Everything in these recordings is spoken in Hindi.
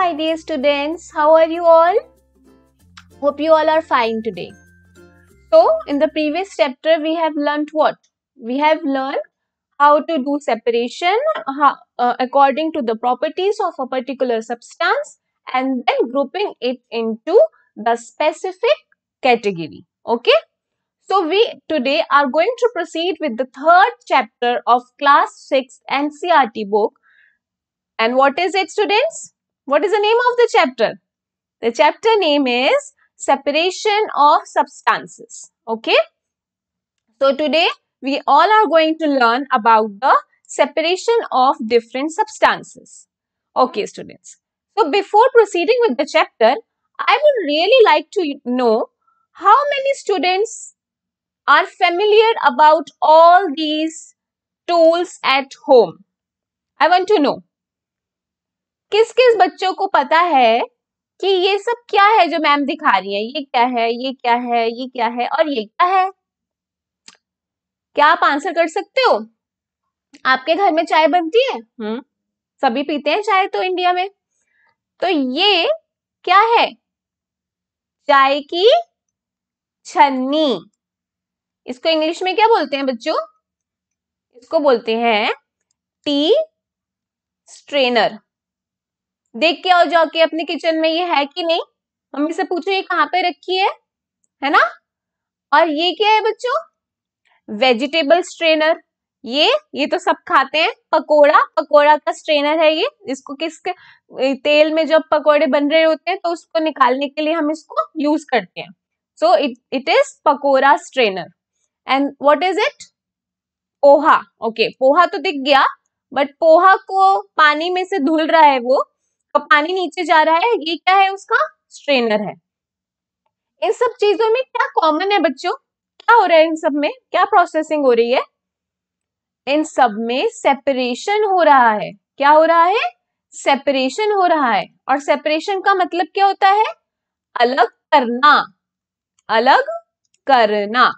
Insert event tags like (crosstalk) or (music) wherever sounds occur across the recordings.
my dear students. How are you all? Hope you all are fine today. So, in the previous chapter, we have learnt what? We have learned how to do separation uh, uh, according to the properties of a particular substance and then grouping it into the specific category. Okay. So, we today are going to proceed with the third chapter of class 6 NCRT book. And what is it students? What is the name of the chapter? The chapter name is Separation of Substances. Okay. So today we all are going to learn about the separation of different substances. Okay students. So before proceeding with the chapter, I would really like to know how many students are familiar about all these tools at home. I want to know किस किस बच्चों को पता है कि ये सब क्या है जो मैम दिखा रही है ये क्या है ये क्या है ये क्या है और ये क्या है क्या आप आंसर कर सकते हो आपके घर में चाय बनती है हम्म सभी पीते हैं चाय तो इंडिया में तो ये क्या है चाय की छन्नी इसको इंग्लिश में क्या बोलते हैं बच्चों इसको बोलते हैं टी स्ट्रेनर देख के आओ जाके अपने किचन में ये है कि नहीं मम्मी से पूछो ये कहाँ पे रखी है है ना और ये क्या है बच्चों वेजिटेबल स्ट्रेनर ये ये तो सब खाते हैं पकोड़ा पकोड़ा का स्ट्रेनर है ये इसको किसके तेल में जब पकोड़े बन रहे होते हैं तो उसको निकालने के लिए हम इसको यूज करते हैं so it it is pakora strainer and what is it poha okay poha तो दिख गया बट पोहा को पानी में से धुल रहा है वो तो पानी नीचे जा रहा है ये क्या है उसका स्ट्रेनर है इन सब चीजों में क्या कॉमन है बच्चों क्या हो रहा है इन सब में क्या प्रोसेसिंग हो रही है इन सब में सेपरेशन हो रहा है क्या हो रहा है सेपरेशन हो रहा है और सेपरेशन का मतलब क्या होता है अलग करना अलग करना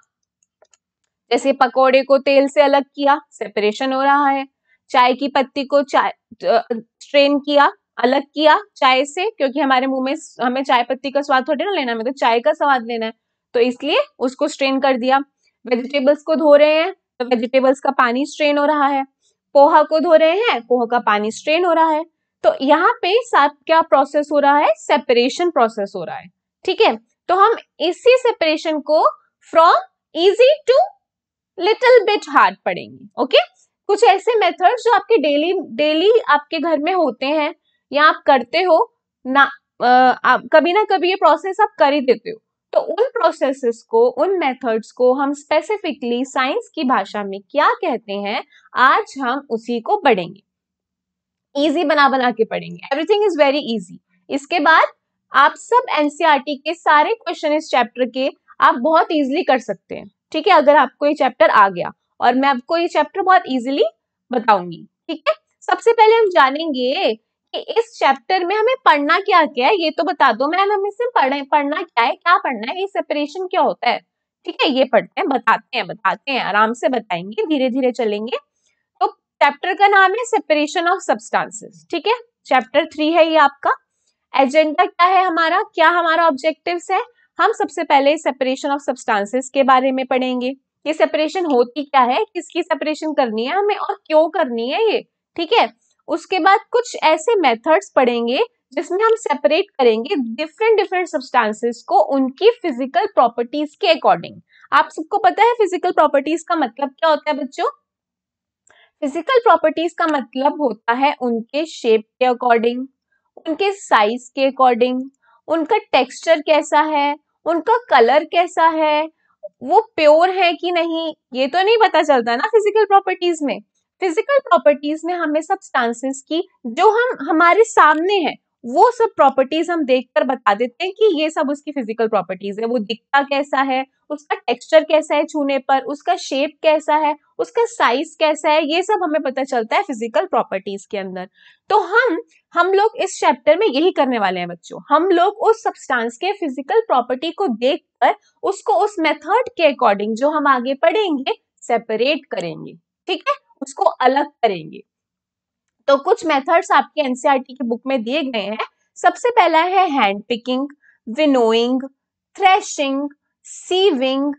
जैसे पकोड़े को तेल से अलग किया सेपरेशन हो रहा है चाय की पत्ती को चाय स्ट्रेन किया अलग किया चाय से क्योंकि हमारे मुंह में हमें चाय पत्ती का स्वाद थोड़े ना लेना हमें तो चाय का स्वाद लेना है तो इसलिए उसको स्ट्रेन कर दिया वेजिटेबल्स को धो रहे हैं तो वेजिटेबल्स का पानी स्ट्रेन हो रहा है पोहा को धो रहे हैं पोहा का पानी स्ट्रेन हो रहा है तो यहाँ पे साथ क्या प्रोसेस हो रहा है सेपरेशन प्रोसेस हो रहा है ठीक है तो हम इसी सेपरेशन को from easy to little bit hard पढ़ेंगे ओके कुछ ऐसे मेथड्स जो आपके डेली डेली आपके घर में होते हैं या आप करते हो ना आप कभी ना कभी ये प्रोसेस आप कर ही देते हो तो उन प्रोसेसेस को उन मेथड्स को हम स्पेसिफिकली साइंस की भाषा में क्या कहते हैं आज हम उसी को पढ़ेंगे इजी बना बना के पढ़ेंगे एवरीथिंग इज वेरी इजी इसके बाद आप सब एनसीईआरटी e के सारे क्वेश्चन इस चैप्टर के आप बहुत इजीली कर सकते हैं ठीक है अगर आपको ये चैप्टर आ गया और मैं आपको ये चैप्टर बहुत इजिली बताऊंगी ठीक है सबसे पहले हम जानेंगे इस चैप्टर में हमें पढ़ना क्या क्या है ये तो बता दो मैम हमें से पढ़े पढ़ना क्या है क्या पढ़ना है ये सेपरेशन क्या होता है ठीक है ये पढ़ते हैं बताते हैं बताते हैं आराम से बताएंगे धीरे धीरे चलेंगे तो चैप्टर का नाम है सेपरेशन ऑफ सब्सटेंसेस ठीक है चैप्टर थ्री है ये आपका एजेंडा क्या है हमारा क्या हमारा ऑब्जेक्टिव है हम सबसे पहले सेपरेशन ऑफ सब्सटेंसेस के बारे में पढ़ेंगे ये सेपरेशन होती क्या है किसकी सेपरेशन करनी है हमें और क्यों करनी है ये ठीक है उसके बाद कुछ ऐसे मेथड्स पढ़ेंगे जिसमें हम सेपरेट करेंगे डिफरेंट डिफरेंट सब्सटेंसेस को उनकी फिजिकल प्रॉपर्टीज के अकॉर्डिंग आप सबको पता है फिजिकल प्रॉपर्टीज का मतलब क्या होता है बच्चों फिजिकल प्रॉपर्टीज का मतलब होता है उनके शेप के अकॉर्डिंग उनके साइज के अकॉर्डिंग उनका टेक्सचर कैसा है उनका कलर कैसा है वो प्योर है कि नहीं ये तो नहीं पता चलता ना फिजिकल प्रॉपर्टीज में फिजिकल प्रॉपर्टीज में हमें सब्सटेंसेस की जो हम हमारे सामने है वो सब प्रॉपर्टीज हम देखकर बता देते हैं कि ये सब उसकी फिजिकल प्रॉपर्टीज है वो दिखता कैसा है उसका टेक्सचर कैसा है छूने पर उसका शेप कैसा है उसका साइज कैसा है ये सब हमें पता चलता है फिजिकल प्रॉपर्टीज के अंदर तो हम हम लोग इस चैप्टर में यही करने वाले हैं बच्चों हम लोग उस सब्सटेंस के फिजिकल प्रॉपर्टी को कर उसको उस मेथड के अकॉर्डिंग जो हम आगे पढ़ेंगे सेपरेट करेंगे ठीक है उसको अलग करेंगे तो कुछ मेथड्स आपके एनसीईआरटी e की बुक में दिए गए हैं सबसे पहला है hand picking winnowing threshing sieving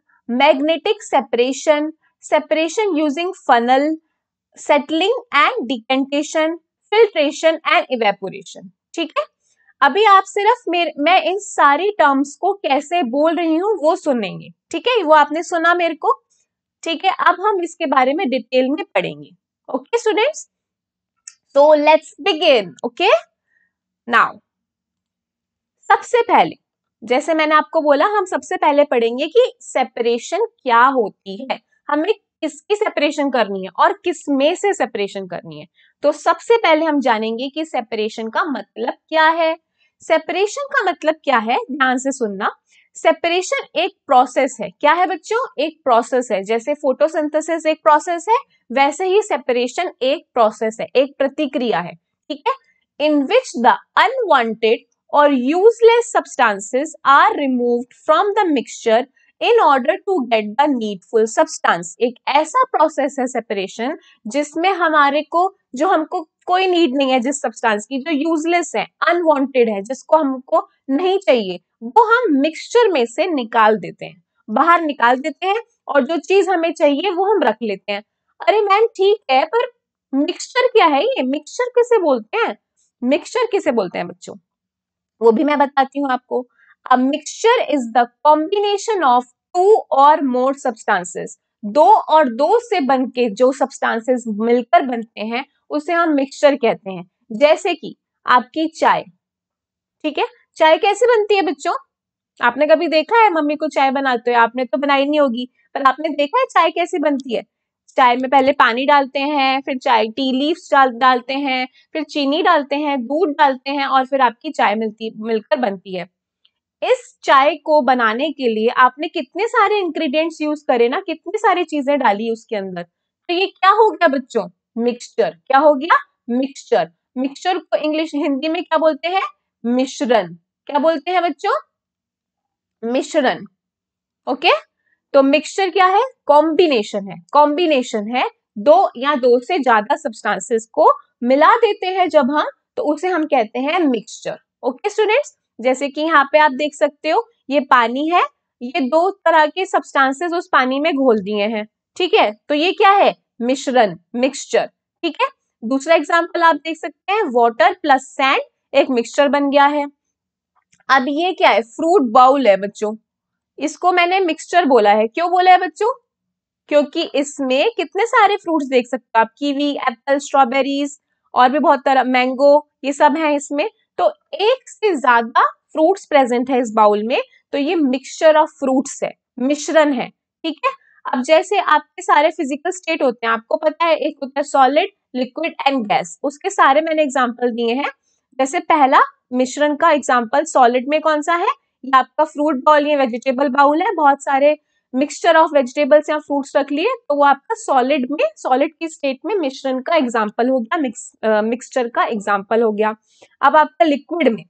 magnetic separation separation using funnel settling and decantation filtration and evaporation ठीक है अभी आप सिर्फ मेरे मैं इन सारी टर्म्स को कैसे बोल रही हूँ वो सुनेंगे ठीक है वो आपने सुना मेरे को ठीक है अब हम इसके बारे में डिटेल में पढ़ेंगे ओके स्टूडेंट्स तो लेट्स बिगिन ओके नाउ सबसे पहले जैसे मैंने आपको बोला हम सबसे पहले पढ़ेंगे कि सेपरेशन क्या होती है हमें किसकी सेपरेशन करनी है और किस में से सेपरेशन करनी है तो सबसे पहले हम जानेंगे कि सेपरेशन का मतलब क्या है सेपरेशन का मतलब क्या है ध्यान से सुनना सेपरेशन एक प्रोसेस है क्या है बच्चों एक प्रोसेस है जैसे फोटोसिंथेसिस एक प्रोसेस है वैसे ही सेपरेशन एक प्रोसेस है एक प्रतिक्रिया है ठीक है इन विच द अनवांटेड और useless substances are removed from the mixture in order to get the needful substance एक ऐसा प्रोसेस है सेपरेशन जिसमें हमारे को जो हमको कोई नीड नहीं है जिस सब्सटेंस की जो यूजलेस है अनवांटेड है जिसको हमको नहीं चाहिए वो हम मिक्सचर में से निकाल देते हैं बाहर निकाल देते हैं और जो चीज हमें चाहिए वो हम रख लेते हैं अरे मैम ठीक है पर मिक्सचर क्या है ये मिक्सचर किसे बोलते हैं मिक्सचर किसे बोलते हैं बच्चों वो भी मैं बताती हूँ आपको a mixture is the combination of two और मोर सब्सटेंसेस दो और दो से बन के जो सब्सटेंसेस मिलकर बनते हैं उसे हम मिक्सचर कहते हैं जैसे कि आपकी चाय ठीक है चाय कैसे बनती है बच्चों आपने कभी देखा है मम्मी को चाय बनाते हो आपने तो बनाई नहीं होगी पर आपने देखा है चाय कैसे बनती है चाय में पहले पानी डालते हैं फिर चाय टी लीव्स डाल डालते हैं फिर चीनी डालते हैं दूध डालते हैं और फिर आपकी चाय मिलती मिलकर बनती है इस चाय को बनाने के लिए आपने कितने सारे इंग्रेडिएंट्स यूज करे ना कितनी सारी चीजें डाली उसके अंदर तो ये क्या हो गया बच्चों मिक्सचर क्या हो गया मिक्सचर मिक्सचर को इंग्लिश हिंदी में क्या बोलते हैं मिश्रण क्या बोलते हैं बच्चों मिश्रण ओके तो मिक्सचर क्या है कॉम्बिनेशन है कॉम्बिनेशन है दो या दो से ज्यादा सब्सटेंसेस को मिला देते हैं जब हम तो उसे हम कहते हैं मिक्सचर ओके स्टूडेंट्स जैसे कि यहाँ पे आप देख सकते हो ये पानी है ये दो तरह के सब्सटेंसेस उस पानी में घोल दिए हैं ठीक है तो ये क्या है मिश्रण मिक्सचर ठीक है दूसरा एग्जाम्पल आप देख सकते हैं वॉटर प्लस सैंड एक मिक्सचर बन गया है अब ये क्या है फ्रूट बाउल है बच्चों इसको मैंने मिक्सचर बोला है क्यों बोला है बच्चों क्योंकि इसमें कितने सारे फ्रूट्स देख सकते हो आप कीवी एप्पल स्ट्रॉबेरीज और भी बहुत तरह मैंगो ये सब है इसमें तो एक से ज्यादा फ्रूट्स प्रेजेंट है इस बाउल में तो ये मिक्सचर ऑफ फ्रूट्स है मिश्रण है ठीक है अब जैसे आपके सारे फिजिकल स्टेट होते हैं आपको पता है एक होता है सॉलिड लिक्विड एंड गैस उसके सारे मैंने एग्जाम्पल दिए हैं जैसे पहला मिश्रण का एग्जाम्पल सॉलिड में कौन सा है ये आपका फ्रूट बाउल या वेजिटेबल बाउल है बहुत सारे मिक्सचर ऑफ वेजिटेबल्स या फ्रूट्स रख लिए तो वो आपका सॉलिड में सॉलिड की स्टेट में मिश्रण का एग्जाम्पल हो गया मिक्सचर का एग्जाम्पल हो गया अब आपका लिक्विड में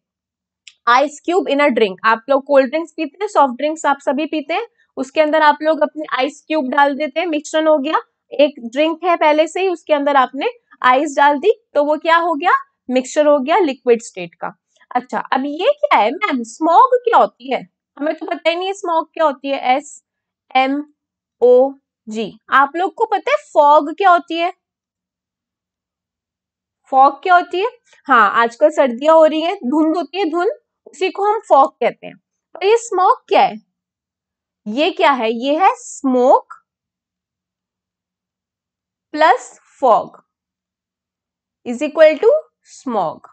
ice cube in a drink आप लोग कोल्ड ड्रिंक्स पीते हैं सॉफ्ट ड्रिंक्स आप सभी पीते हैं उसके अंदर आप लोग अपने आइस क्यूब डाल देते हैं मिश्रण हो गया एक ड्रिंक है पहले से ही उसके अंदर आपने आइस डाल दी तो वो क्या हो गया मिक्सचर हो गया लिक्विड स्टेट का अच्छा अब ये क्या है मैम स्मॉग क्या होती है हमें तो पता ही नहीं है स्मॉग क्या होती है एस एम ओ जी आप लोग को पता है फॉग क्या होती है फॉग क्या होती है हाँ आजकल सर्दियां हो रही है धुंध होती है धुंध उसी को हम फॉग कहते हैं और तो ये स्मोक क्या है ये क्या है ये है smoke plus fog is equal to smog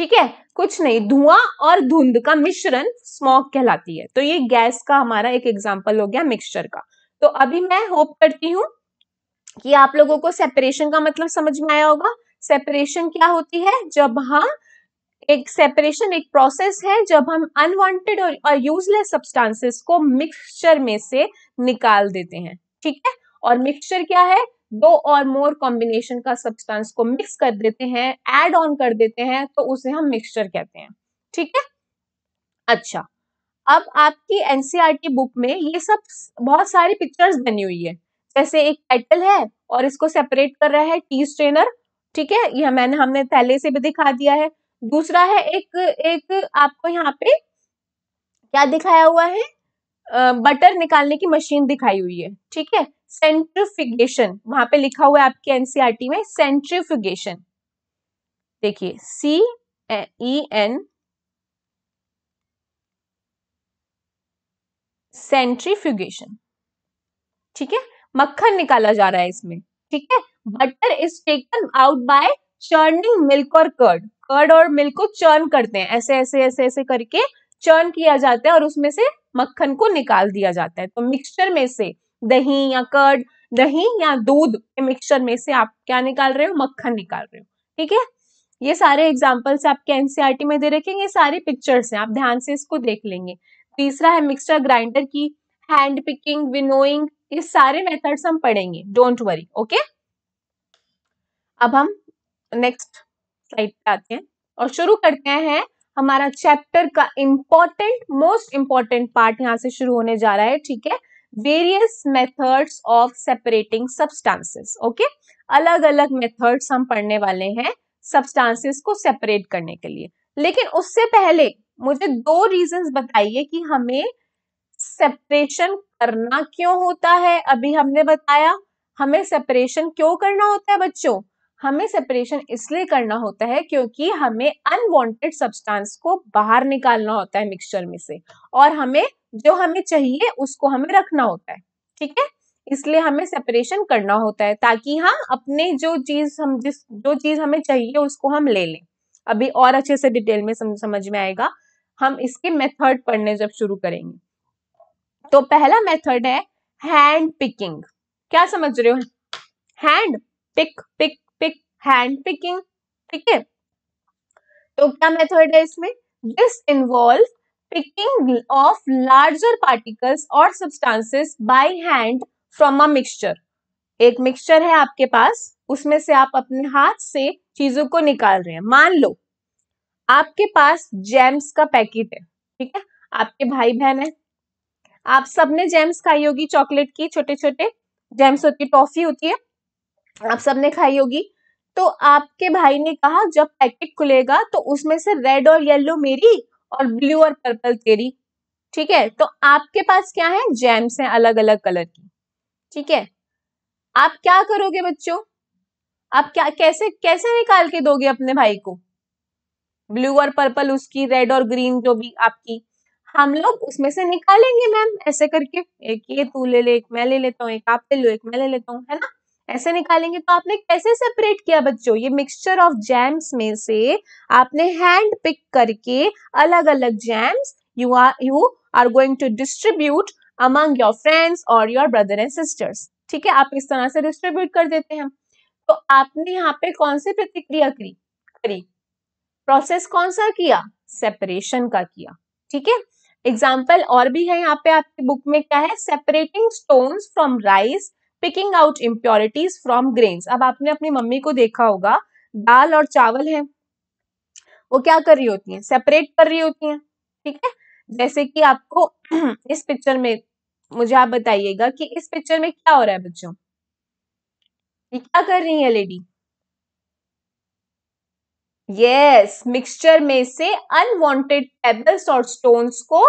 ठीक है कुछ नहीं धुआं और धुंध का मिश्रण स्मोक कहलाती है तो ये गैस का हमारा एक एग्जाम्पल हो गया मिक्सचर का तो अभी मैं होप करती हूँ कि आप लोगों को सेपरेशन का मतलब समझ में आया होगा सेपरेशन क्या होती है जब हम एक सेपरेशन एक प्रोसेस है जब हम अनवांटेड और, और यूजलेस सब्सटेंसेस को मिक्सचर में से निकाल देते हैं ठीक है और मिक्सचर क्या है दो और मोर कॉम्बिनेशन का सब्सटेंस को मिक्स कर देते हैं एड ऑन कर देते हैं तो उसे हम मिक्सचर कहते हैं ठीक है अच्छा अब आपकी एनसीईआरटी बुक e में ये सब बहुत सारी पिक्चर्स बनी हुई है जैसे एक टाइटल है और इसको सेपरेट कर रहा है टी स्ट्रेनर ठीक है यह मैंने हमने पहले से भी दिखा दिया है दूसरा है एक एक आपको यहाँ पे क्या दिखाया हुआ है बटर निकालने की मशीन दिखाई हुई है ठीक है सेंट्रिफिगेशन वहां पे लिखा हुआ है आपके एनसीआरटी e में सेंट्रिफिगेशन देखिए सी ई एन सेंट्रीफ्यूगेशन ठीक है मक्खन निकाला जा रहा है इसमें ठीक है butter is taken out by churning milk और कर्ड कर्ड और मिल्क को चर्न करते हैं ऐसे ऐसे ऐसे ऐसे करके चर्न किया जाता है और उसमें से मक्खन को निकाल दिया जाता है तो मिक्सचर में से दही या कर्ड दही या दूध के मिक्सचर में से आप क्या निकाल रहे हो मक्खन निकाल रहे हो ठीक है ये सारे एग्जाम्पल्स आपके एनसीआरटी में दे रखेंगे सारे पिक्चर्स हैं आप ध्यान से इसको देख लेंगे तीसरा है मिक्सचर ग्राइंडर की हैंड पिकिंग विनोइंग ये सारे मेथड्स हम पढ़ेंगे डोंट वरी ओके अब हम नेक्स्ट स्लाइड पे आते हैं और शुरू करते हैं हमारा चैप्टर का इंपॉर्टेंट मोस्ट इंपॉर्टेंट पार्ट यहाँ से शुरू होने जा रहा है ठीक है various methods of separating substances okay अलग अलग मेथड्स हम पढ़ने वाले हैं सब्सटेंसेस को सेपरेट करने के लिए लेकिन उससे पहले मुझे दो रीजंस बताइए कि हमें सेपरेशन करना क्यों होता है अभी हमने बताया हमें सेपरेशन क्यों करना होता है बच्चों हमें सेपरेशन इसलिए करना होता है क्योंकि हमें अनवांटेड सब्सटेंस को बाहर निकालना होता है मिक्सचर में से और हमें जो हमें चाहिए उसको हमें रखना होता है ठीक है इसलिए हमें सेपरेशन करना होता है ताकि हम हाँ, अपने जो चीज हम जिस जो चीज हमें चाहिए उसको हम ले लें अभी और अच्छे से डिटेल में समझ में आएगा हम इसके मेथड पढ़ने जब शुरू करेंगे तो पहला मेथड है हैंड पिकिंग क्या समझ रहे हो hand pick pick hand picking ठीक है तो क्या मेथड है इसमें this involve picking of larger particles और substances by hand from a mixture एक मिक्सचर है आपके पास उसमें से आप अपने हाथ से चीजों को निकाल रहे हैं मान लो आपके पास जेम्स का पैकेट है ठीक है आपके भाई बहन है आप सबने जेम्स खाई होगी चॉकलेट की छोटे छोटे जेम्स होती है टॉफी होती है आप सबने खाई होगी तो आपके भाई ने कहा जब पैकेट खुलेगा तो उसमें से रेड और येलो मेरी और ब्लू और पर्पल तेरी ठीक है तो आपके पास क्या है जैम्स हैं अलग अलग कलर की ठीक है आप क्या करोगे बच्चों आप क्या कैसे कैसे निकाल के दोगे अपने भाई को ब्लू और पर्पल उसकी रेड और ग्रीन जो भी आपकी हम लोग उसमें से निकालेंगे मैम ऐसे करके एक ये तू ले ले एक मैं ले लेता हूँ एक आप ले लो एक मैं ले लेता हूँ है ना ऐसे निकालेंगे तो आपने कैसे सेपरेट किया बच्चों ये मिक्सचर ऑफ जैम्स में से आपने हैंड पिक करके अलग अलग gems you are you are going to distribute among your friends और योर ब्रदर एंड सिस्टर्स ठीक है आप इस तरह से डिस्ट्रीब्यूट कर देते हैं तो आपने यहाँ पे कौन सी प्रतिक्रिया करी करी प्रोसेस कौन सा किया सेपरेशन का किया ठीक है एग्जाम्पल और भी है यहाँ पे आपकी बुक में क्या है separating stones from rice picking out impurities from grains अब आपने अपनी मम्मी को देखा होगा दाल और चावल है वो क्या कर रही होती है सेपरेट कर रही होती है ठीक है जैसे कि आपको (clears throat) इस पिक्चर में मुझे आप बताइएगा कि इस पिक्चर में क्या हो रहा है बच्चों ये क्या कर रही है लेडी यस मिक्सचर में से अनवांटेड पेबल्स और स्टोन्स को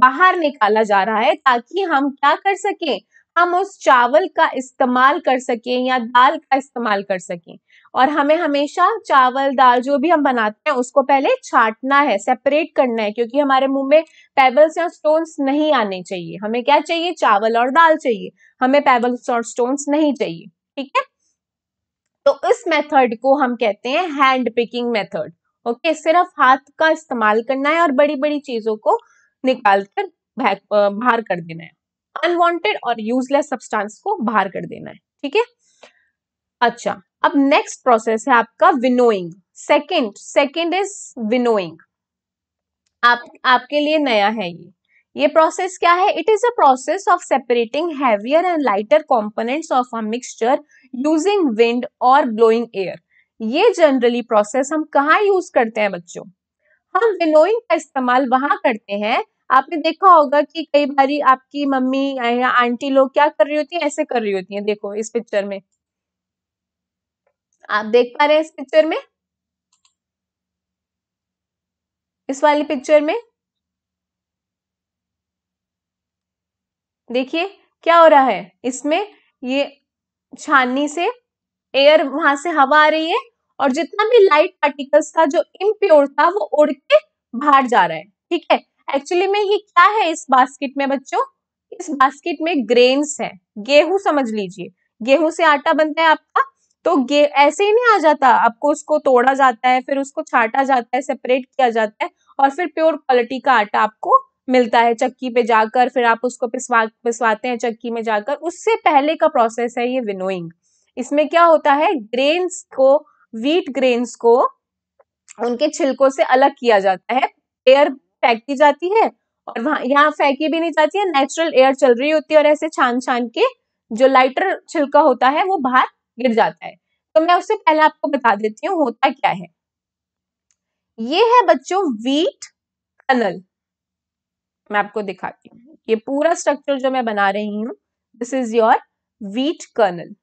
बाहर निकाला जा रहा है ताकि हम क्या कर सकें हम उस चावल का इस्तेमाल कर सकें या दाल का इस्तेमाल कर सकें और हमें हमेशा चावल दाल जो भी हम बनाते हैं उसको पहले छाटना है सेपरेट करना है क्योंकि हमारे मुंह में पेबल्स या स्टोन्स नहीं आने चाहिए हमें क्या चाहिए चावल और दाल चाहिए हमें पेबल्स और स्टोन्स नहीं चाहिए ठीक है तो इस मेथड को हम कहते हैं हैंड पिकिंग मेथड ओके सिर्फ हाथ का इस्तेमाल करना है और बड़ी बड़ी चीजों को निकाल कर बाहर कर देना है अनवांटेड और यूजलेस सब्सटेंस को बाहर कर देना है ठीक है अच्छा अब नेक्स्ट प्रोसेस है आपका winnowing second second is winnowing आप आपके लिए नया है ये ये प्रोसेस क्या है it is a process of separating heavier and lighter components of a mixture using wind और ब्लोइंग एयर ये जनरली प्रोसेस हम कहाँ यूज करते हैं बच्चों हम विनोइंग का इस्तेमाल वहां करते हैं आपने देखा होगा कि कई बारी आपकी मम्मी या आंटी लोग क्या कर रही होती है ऐसे कर रही होती है देखो इस पिक्चर में आप देख पा रहे हैं इस पिक्चर में इस वाली पिक्चर में देखिए क्या हो रहा है इसमें ये छाननी से एयर वहां से हवा आ रही है और जितना भी लाइट पार्टिकल्स था जो इम्प्योर था वो उड़ के बाहर जा रहा है ठीक है एक्चुअली में ये क्या है इस बास्केट में बच्चों इस बास्केट में ग्रेन्स है गेहूं समझ लीजिए गेहूं से आटा बनता है आपका तो गे ऐसे ही नहीं आ जाता आपको उसको तोड़ा जाता है फिर उसको छाटा जाता है सेपरेट किया जाता है और फिर प्योर क्वालिटी का आटा आपको मिलता है चक्की पे जाकर फिर आप उसको पिसवा पिसवाते हैं चक्की में जाकर उससे पहले का प्रोसेस है ये विनोइंग इसमें क्या होता है ग्रेन्स को व्हीट ग्रेन्स को उनके छिलकों से अलग किया जाता है पेयर फेंक दी जाती है और वहां यहाँ फेंकी भी नहीं जाती है नेचुरल एयर चल रही होती है और ऐसे छान छान के जो लाइटर छिलका होता है वो बाहर गिर जाता है तो मैं उससे पहले आपको बता देती हूँ होता क्या है ये है बच्चों वीट कनल मैं आपको दिखाती हूँ ये पूरा स्ट्रक्चर जो मैं बना रही हूँ this is your wheat kernel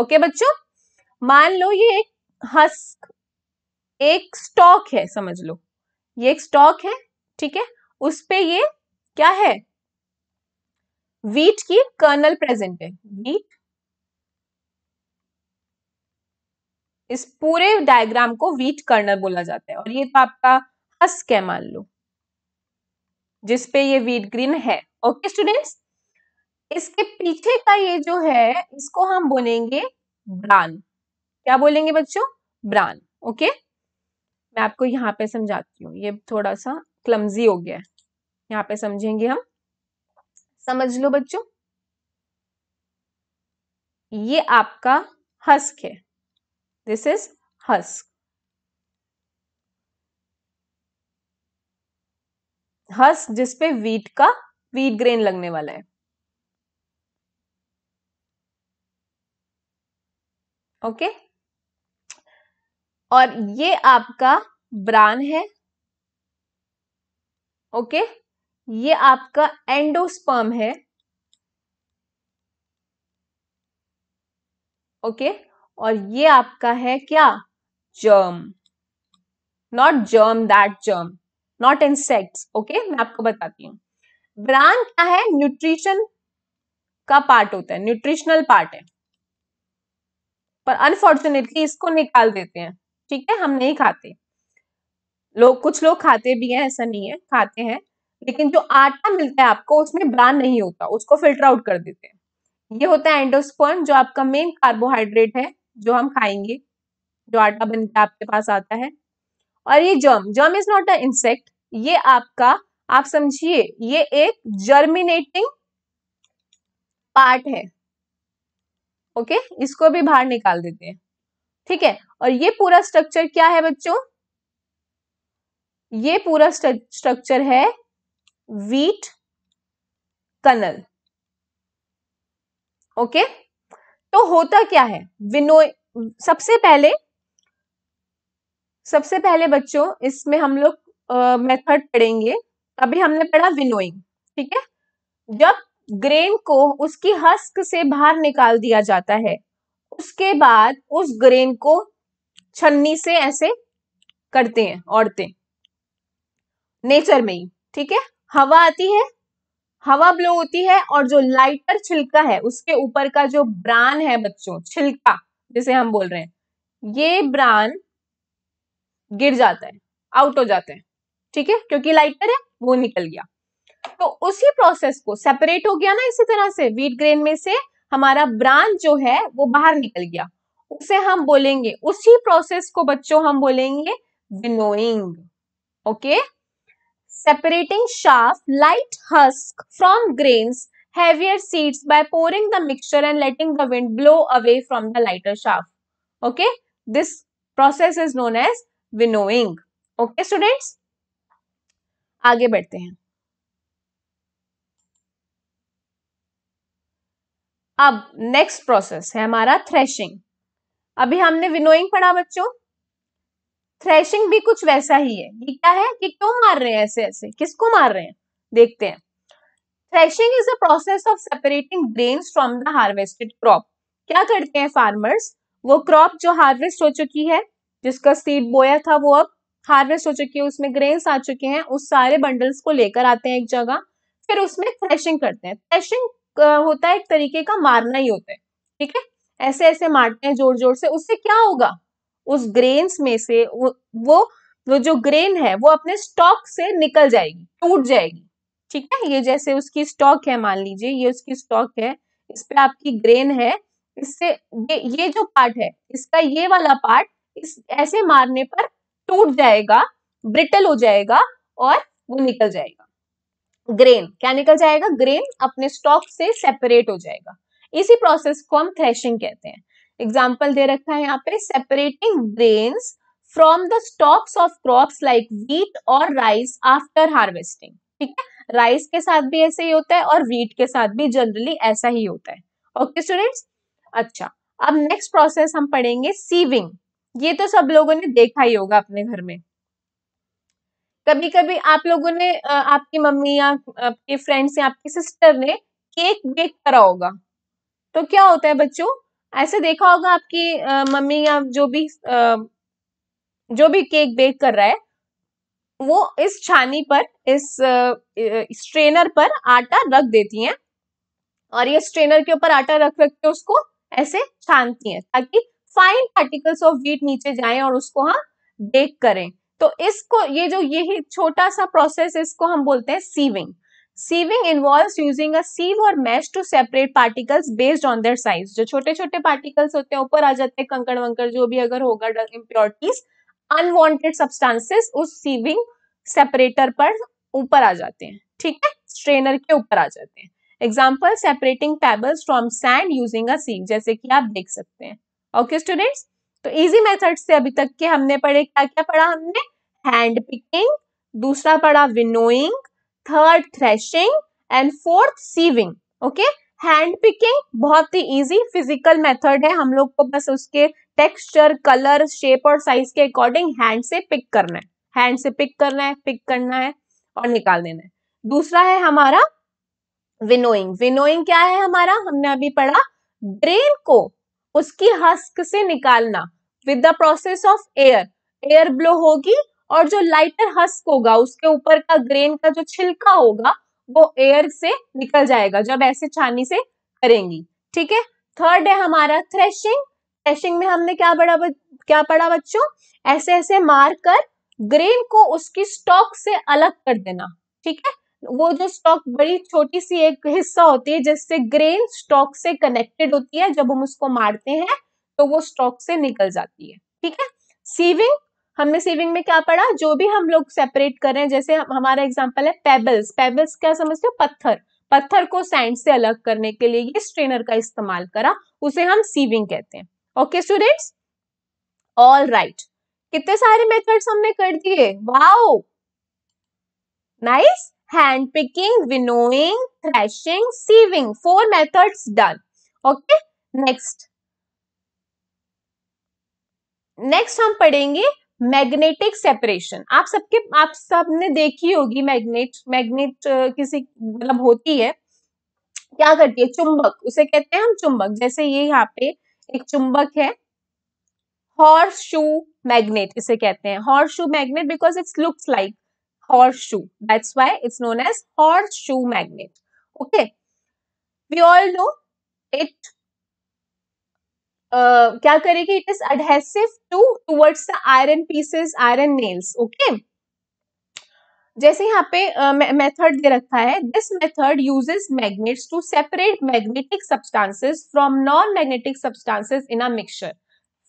okay बच्चों मान लो ये एक हस्क एक स्टॉक है समझ लो ये एक स्टॉक है ठीक है उस पे ये क्या है वीट की कर्नल प्रेजेंट है वीट इस पूरे डायग्राम को वीट कर्नल बोला जाता है और ये तो आपका हस्क है मान लो जिसपे ये वीट ग्रीन है ओके स्टूडेंट्स इसके पीछे का ये जो है इसको हम बोलेंगे ब्रान क्या बोलेंगे बच्चों ब्रान ओके okay? मैं आपको यहाँ पे समझाती हूँ ये थोड़ा सा क्लमजी हो गया है यहाँ पे समझेंगे हम समझ लो बच्चों ये आपका हस्क है दिस इज हस्क हस्क जिसपे वीट का वीट ग्रेन लगने वाला है ओके okay? और ये आपका ब्रान है ओके ये आपका एंडोस्पर्म है ओके और ये आपका है क्या germ not germ that germ not insects okay मैं आपको बताती हूँ ब्रान क्या है न्यूट्रिशन का पार्ट होता है न्यूट्रिशनल पार्ट है पर अनफॉर्चुनेटली इसको निकाल देते हैं ठीक है हम नहीं खाते लोग कुछ लोग खाते भी हैं ऐसा नहीं है खाते हैं लेकिन जो आटा मिलता है आपको उसमें ब्रान नहीं होता उसको फिल्टर आउट कर देते हैं ये होता है एंडोस्पर्म जो आपका मेन कार्बोहाइड्रेट है जो हम खाएंगे जो आटा बन के आपके पास आता है और ये germ germ is not a insect ये आपका आप समझिए ये एक जर्मिनेटिंग पार्ट है ओके इसको भी बाहर निकाल देते हैं ठीक है और ये पूरा स्ट्रक्चर क्या है बच्चों ये पूरा स्ट्रक्चर है वीट कनल ओके तो होता क्या है विनो सबसे पहले सबसे पहले बच्चों इसमें हम लोग मेथड पढ़ेंगे अभी हमने पढ़ा विनोइंग ठीक है जब ग्रेन को उसकी हस्क से बाहर निकाल दिया जाता है उसके बाद उस ग्रेन को छन्नी से ऐसे करते हैं औरतें नेचर में ही ठीक है हवा आती है हवा ब्लो होती है और जो लाइटर छिलका है उसके ऊपर का जो ब्रान है बच्चों छिलका जिसे हम बोल रहे हैं ये ब्रान गिर जाता है आउट हो जाता है ठीक है क्योंकि लाइटर है वो निकल गया तो उसी प्रोसेस को सेपरेट हो गया ना इसी तरह से वीट ग्रेन में से हमारा ब्रांच जो है वो बाहर निकल गया उसे हम बोलेंगे उसी प्रोसेस को बच्चों हम बोलेंगे winnowing okay separating chaff light husk from grains heavier seeds by pouring the mixture and letting the wind blow away from the lighter chaff okay this process is known as winnowing okay students आगे बढ़ते हैं अब नेक्स्ट प्रोसेस है हमारा थ्रेशिंग अभी हमने विनोइंग पढ़ा बच्चों थ्रेशिंग भी कुछ वैसा ही है ये क्या है कि क्यों मार रहे हैं ऐसे ऐसे किसको मार रहे हैं देखते हैं threshing is a process of separating grain from the harvested crop क्या करते हैं फार्मर्स वो क्रॉप जो हार्वेस्ट हो चुकी है जिसका सीड बोया था वो अब हार्वेस्ट हो चुकी है उसमें ग्रेन्स आ चुके हैं उस सारे बंडल्स को लेकर आते हैं एक जगह फिर उसमें थ्रेशिंग करते हैं थ्रेशिंग होता है एक तरीके का मारना ही होता है ठीक है ऐसे ऐसे मारते हैं जोर जोर से उससे क्या होगा उस ग्रेन में से वो वो जो ग्रेन है वो अपने स्टॉक से निकल जाएगी टूट जाएगी ठीक है ये जैसे उसकी स्टॉक है मान लीजिए ये उसकी स्टॉक है इस पे आपकी ग्रेन है इससे ये ये जो पार्ट है इसका ये वाला पार्ट इस ऐसे मारने पर टूट जाएगा ब्रिटल हो जाएगा और वो निकल जाएगा ग्रेन क्या निकल जाएगा ग्रेन अपने स्टॉक से सेपरेट हो जाएगा इसी प्रोसेस को हम थ्रेशिंग कहते हैं एग्जाम्पल दे रखा है यहाँ पे separating grain from the stalks of crops like wheat और राइस आफ्टर हार्वेस्टिंग ठीक है राइस के साथ भी ऐसे ही होता है और वीट के साथ भी जनरली ऐसा ही होता है ओके स्टूडेंट्स अच्छा अब नेक्स्ट प्रोसेस हम पढ़ेंगे सीविंग ये तो सब लोगों ने देखा ही होगा अपने घर में कभी कभी आप लोगों ने आपकी मम्मी या आपके फ्रेंड्स या आपकी सिस्टर ने केक बेक करा होगा तो क्या होता है बच्चों ऐसे देखा होगा आपकी मम्मी या जो भी आ, जो भी केक बेक कर रहा है वो इस छानी पर इस स्ट्रेनर पर आटा रख देती हैं और ये स्ट्रेनर के ऊपर आटा रख रख के उसको ऐसे छानती हैं ताकि फाइन पार्टिकल्स ऑफ व्हीट नीचे जाएं और उसको हम हाँ बेक करें तो इसको ये जो यही छोटा सा प्रोसेस इसको हम बोलते हैं sieving sieving involve using a sieve और mesh to separate particles based on their size जो छोटे छोटे पार्टिकल्स होते हैं ऊपर आ जाते हैं कंकड़ वंकड़ जो भी अगर होगा इम्प्योरिटीज अनवॉन्टेड सब्सटेंसेस उस सीविंग सेपरेटर पर ऊपर आ जाते हैं ठीक है स्ट्रेनर के ऊपर आ जाते हैं example separating pebbles from sand using a sieve जैसे कि आप देख सकते हैं ओके okay, स्टूडेंट्स तो इजी मेथड से अभी तक के हमने पढ़े क्या क्या पढ़ा हमने हैंड पिकिंग दूसरा पड़ा winnowing third threshing and fourth sieving okay hand picking बहुत ही इजी फिजिकल मेथड है हम लोग को बस उसके टेक्सचर कलर शेप और साइज के अकॉर्डिंग हैंड से पिक करना है हैंड से पिक करना है पिक करना है और निकाल देना है दूसरा है हमारा विनोइंग विनोइंग क्या है हमारा हमने अभी पढ़ा ग्रेन को उसकी हस्क से निकालना with the process of air air blow होगी और जो लाइटर हस्क होगा उसके ऊपर का ग्रेन का जो छिलका होगा वो एयर से निकल जाएगा जब ऐसे छानी से करेंगी ठीक है थर्ड है हमारा थ्रेशिंग थ्रेशिंग में हमने क्या पढ़ा क्या पढ़ा बच्चों ऐसे ऐसे मार कर ग्रेन को उसकी स्टॉक से अलग कर देना ठीक है वो जो स्टॉक बड़ी छोटी सी एक हिस्सा होती है जिससे ग्रेन स्टॉक से कनेक्टेड होती है जब हम उसको मारते हैं तो वो स्टॉक से निकल जाती है ठीक है सीविंग हमने सेविंग में क्या पढ़ा जो भी हम लोग सेपरेट कर रहे हैं जैसे हमारा एग्जाम्पल है पेबल्स पेबल्स क्या समझते हो पत्थर पत्थर को सैंड से अलग करने के लिए ये स्ट्रेनर का इस्तेमाल करा उसे हम सीविंग कहते हैं ओके स्टूडेंट्स ऑल राइट कितने सारे मेथड्स हमने कर दिए wow nice hand picking winnowing threshing sieving four methods done okay next next हम पढ़ेंगे मैग्नेटिक सेपरेशन आप सबके आप सबने देखी होगी मैग्नेट मैग्नेट किसी मतलब होती है क्या करती है चुंबक उसे कहते हैं हम चुंबक जैसे ये यहाँ पे एक चुंबक है हॉर्स शू मैग्नेट इसे कहते हैं horse shoe magnet because it's looks like horse shoe that's why it's known as horse shoe magnet okay we all know it क्या करेगी it is adhesive to towards the iron pieces iron nails okay जैसे यहाँ पे मेथड uh, दे रखा है this method uses magnets to separate magnetic substances from non magnetic substances in a mixture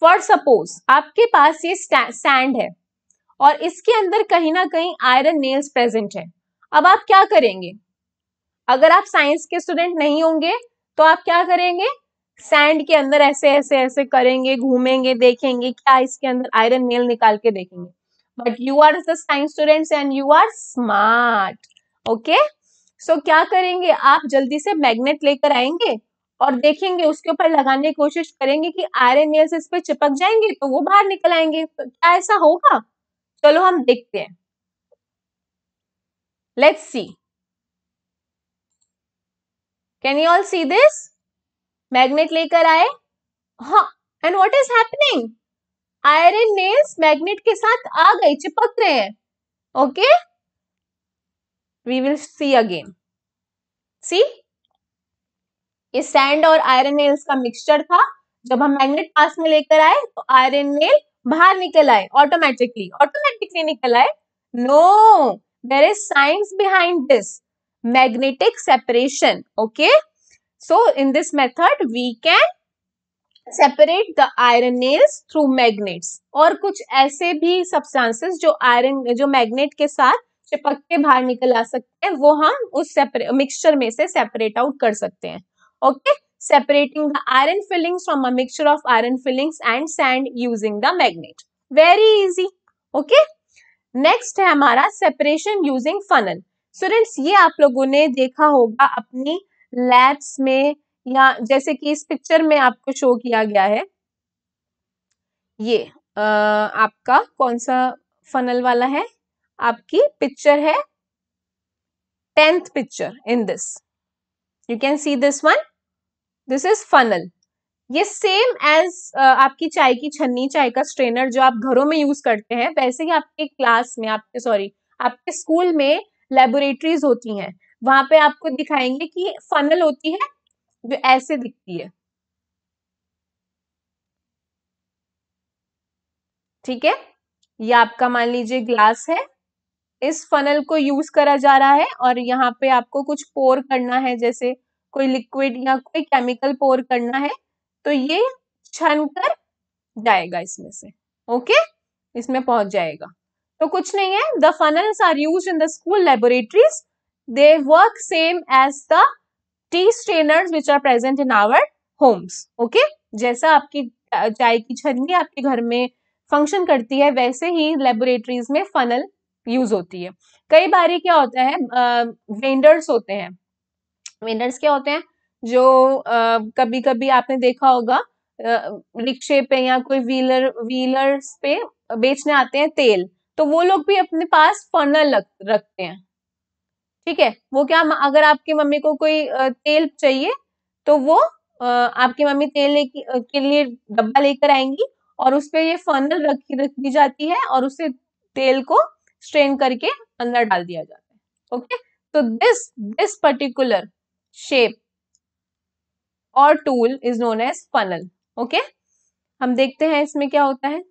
for suppose आपके पास ये सैंड है और इसके अंदर कहीं ना कहीं आयरन नेल्स प्रेजेंट है अब आप क्या करेंगे अगर आप साइंस के स्टूडेंट नहीं होंगे तो आप क्या करेंगे सैंड के अंदर ऐसे ऐसे ऐसे करेंगे घूमेंगे देखेंगे क्या इसके अंदर आयरन मेल निकाल के देखेंगे but you are the science students and you are smart okay so क्या करेंगे आप जल्दी से मैग्नेट लेकर आएंगे और देखेंगे उसके ऊपर लगाने की कोशिश करेंगे कि आयरन से इस पर चिपक जाएंगे तो वो बाहर निकल आएंगे तो क्या ऐसा होगा चलो हम देखते हैं let's see can you all see this magnet लेकर आए हाँ and what is happening iron nails magnet के साथ आ गई चिपक रहे हैं okay we will see again see ये सैंड और आयरन नेल्स का मिक्सचर था जब हम मैग्नेट पास में लेकर आए तो आयरन नेल बाहर निकल आए ऑटोमेटिकली ऑटोमेटिकली निकल आए no there is science behind this magnetic separation okay So in this method we can separate the iron nails through magnets और कुछ ऐसे भी सब्सटेंसेस जो आयरन जो मैग्नेट के साथ चिपक के बाहर निकल आ सकते हैं वो हम उस मिक्सचर में से सेपरेट आउट कर सकते हैं okay separating the iron filings from a mixture of iron filings and sand using the magnet very easy okay next है हमारा सेपरेशन यूजिंग फनल स्टूडेंट्स ये आप लोगों ने देखा होगा अपनी लैब्स में या जैसे कि इस पिक्चर में आपको शो किया गया है ये आ, आपका कौन सा फनल वाला है आपकी पिक्चर है tenth picture in this you can see this one this is funnel ये सेम एज आपकी चाय की छन्नी चाय का स्ट्रेनर जो आप घरों में यूज करते हैं वैसे ही आपके क्लास में आपके सॉरी आपके स्कूल में लेबोरेटरीज होती हैं वहां पे आपको दिखाएंगे कि फनल होती है जो ऐसे दिखती है ठीक है ये आपका मान लीजिए ग्लास है इस फनल को यूज करा जा रहा है और यहाँ पे आपको कुछ पोर करना है जैसे कोई लिक्विड या कोई केमिकल पोर करना है तो ये छन कर जाएगा इसमें से ओके इसमें पहुंच जाएगा तो कुछ नहीं है the funnels are use in the school laboratories they work same as the tea strainers which are present in our homes. Okay, जैसा आपकी चाय की छन्नी आपके घर में फंक्शन करती है वैसे ही लेबोरेटरीज में फनल यूज होती है कई बार क्या होता है वेंडर्स होते हैं वेंडर्स क्या होते हैं जो आ, कभी कभी आपने देखा होगा रिक्शे पे या कोई व्हीलर व्हीलर्स पे बेचने आते हैं तेल तो वो लोग भी अपने पास फनल रखते हैं ठीक है वो क्या अगर आपकी मम्मी को कोई तेल चाहिए तो वो आपकी मम्मी तेल ले के लिए डब्बा लेकर आएंगी और उस पर ये फनल रखी रख दी जाती है और उससे तेल को स्ट्रेन करके अंदर डाल दिया जाता है ओके तो दिस दिस पर्टिकुलर शेप और tool is known as funnel okay हम देखते हैं इसमें क्या होता है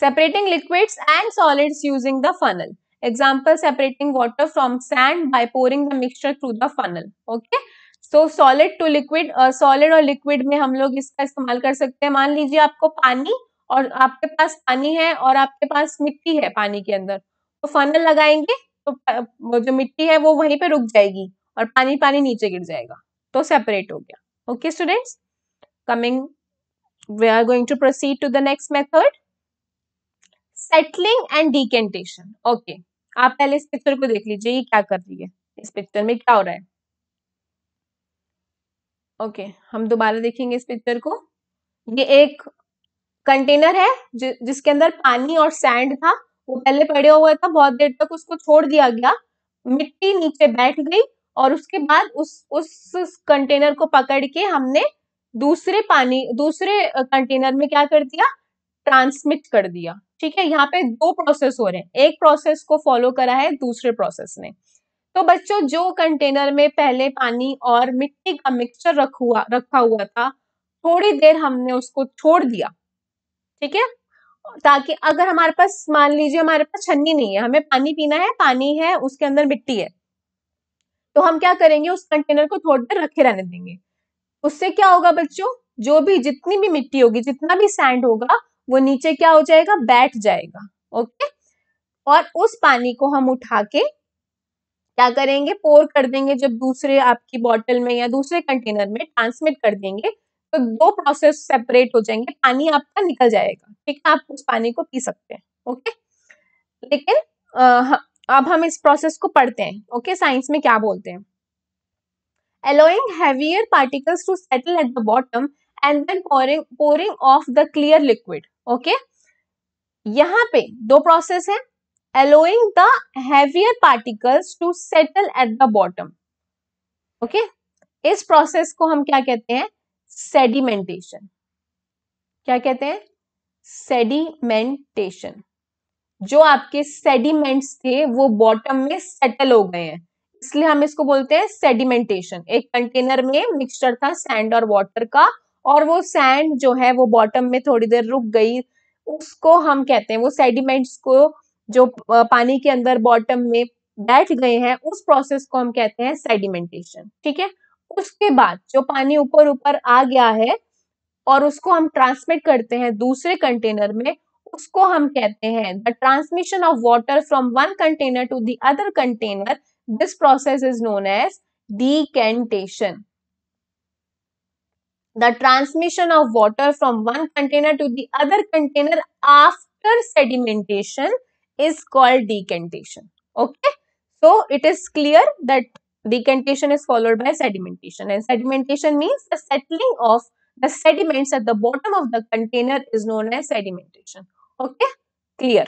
separating liquids and solids using the funnel example separating water from sand by pouring the mixture through the funnel okay so solid to liquid solid और लिक्विड में हम लोग इसका इस्तेमाल कर सकते हैं मान लीजिए आपको पानी और आपके पास पानी है और आपके पास मिट्टी है पानी के अंदर तो फनल लगाएंगे तो जो मिट्टी है वो वहीं पे रुक जाएगी और पानी पानी नीचे गिर जाएगा तो सेपरेट हो गया okay students coming we are going to proceed to the next method settling and decantation okay आप पहले इस पिक्चर को देख लीजिए ये क्या कर रही है इस पिक्चर में क्या हो रहा है ओके okay, हम दोबारा देखेंगे इस पिक्चर को ये एक कंटेनर है जि, जिसके अंदर पानी और सैंड था वो पहले पड़े हुए था बहुत देर तक उसको छोड़ दिया गया मिट्टी नीचे बैठ गई और उसके बाद उस उस कंटेनर को पकड़ के हमने दूसरे पानी दूसरे कंटेनर में क्या कर दिया ट्रांसमिट कर दिया ठीक है यहाँ पे दो प्रोसेस हो रहे हैं एक प्रोसेस को फॉलो करा है दूसरे प्रोसेस ने तो बच्चों जो कंटेनर में पहले पानी और मिट्टी का मिक्सचर रखा रखा हुआ था थोड़ी देर हमने उसको छोड़ दिया ठीक है ताकि अगर हमारे पास मान लीजिए हमारे पास छन्नी नहीं है हमें पानी पीना है पानी है उसके अंदर मिट्टी है तो हम क्या करेंगे उस कंटेनर को थोड़ी देर रखे रहने देंगे उससे क्या होगा बच्चों जो भी जितनी भी मिट्टी होगी जितना भी सैंड होगा वो नीचे क्या हो जाएगा बैठ जाएगा ओके और उस पानी को हम उठा के क्या करेंगे पोर कर देंगे जब दूसरे आपकी बॉटल में या दूसरे कंटेनर में ट्रांसमिट कर देंगे तो दो प्रोसेस सेपरेट हो जाएंगे पानी आपका निकल जाएगा ठीक है आप उस पानी को पी सकते हैं ओके लेकिन अब हम इस प्रोसेस को पढ़ते हैं ओके साइंस में क्या बोलते हैं allowing heavier particles to settle at the bottom and then pouring pouring off the clear okay यहां पे दो प्रोसेस है allowing the heavier particles to settle at the bottom okay इस प्रोसेस को हम क्या कहते हैं सेडिमेंटेशन क्या कहते हैं सेडिमेंटेशन जो आपके सेडिमेंट्स थे वो बॉटम में सेटल हो गए हैं इसलिए हम इसको बोलते हैं सेडिमेंटेशन एक कंटेनर में मिक्सचर था सैंड और वाटर का और वो सैंड जो है वो बॉटम में थोड़ी देर रुक गई उसको हम कहते हैं वो सेडिमेंट्स को जो पानी के अंदर बॉटम में बैठ गए हैं उस प्रोसेस को हम कहते हैं सेडिमेंटेशन ठीक है उसके बाद जो पानी ऊपर ऊपर आ गया है और उसको हम ट्रांसमिट करते हैं दूसरे कंटेनर में उसको हम कहते हैं the transmission of water from one container to the other container this process is known as decantation the transmission of water from one container to the other container after sedimentation is called decantation. Okay. So, it is clear that decantation is followed by sedimentation and sedimentation means the settling of the sediments at the bottom of the container is known as sedimentation. Okay. Clear.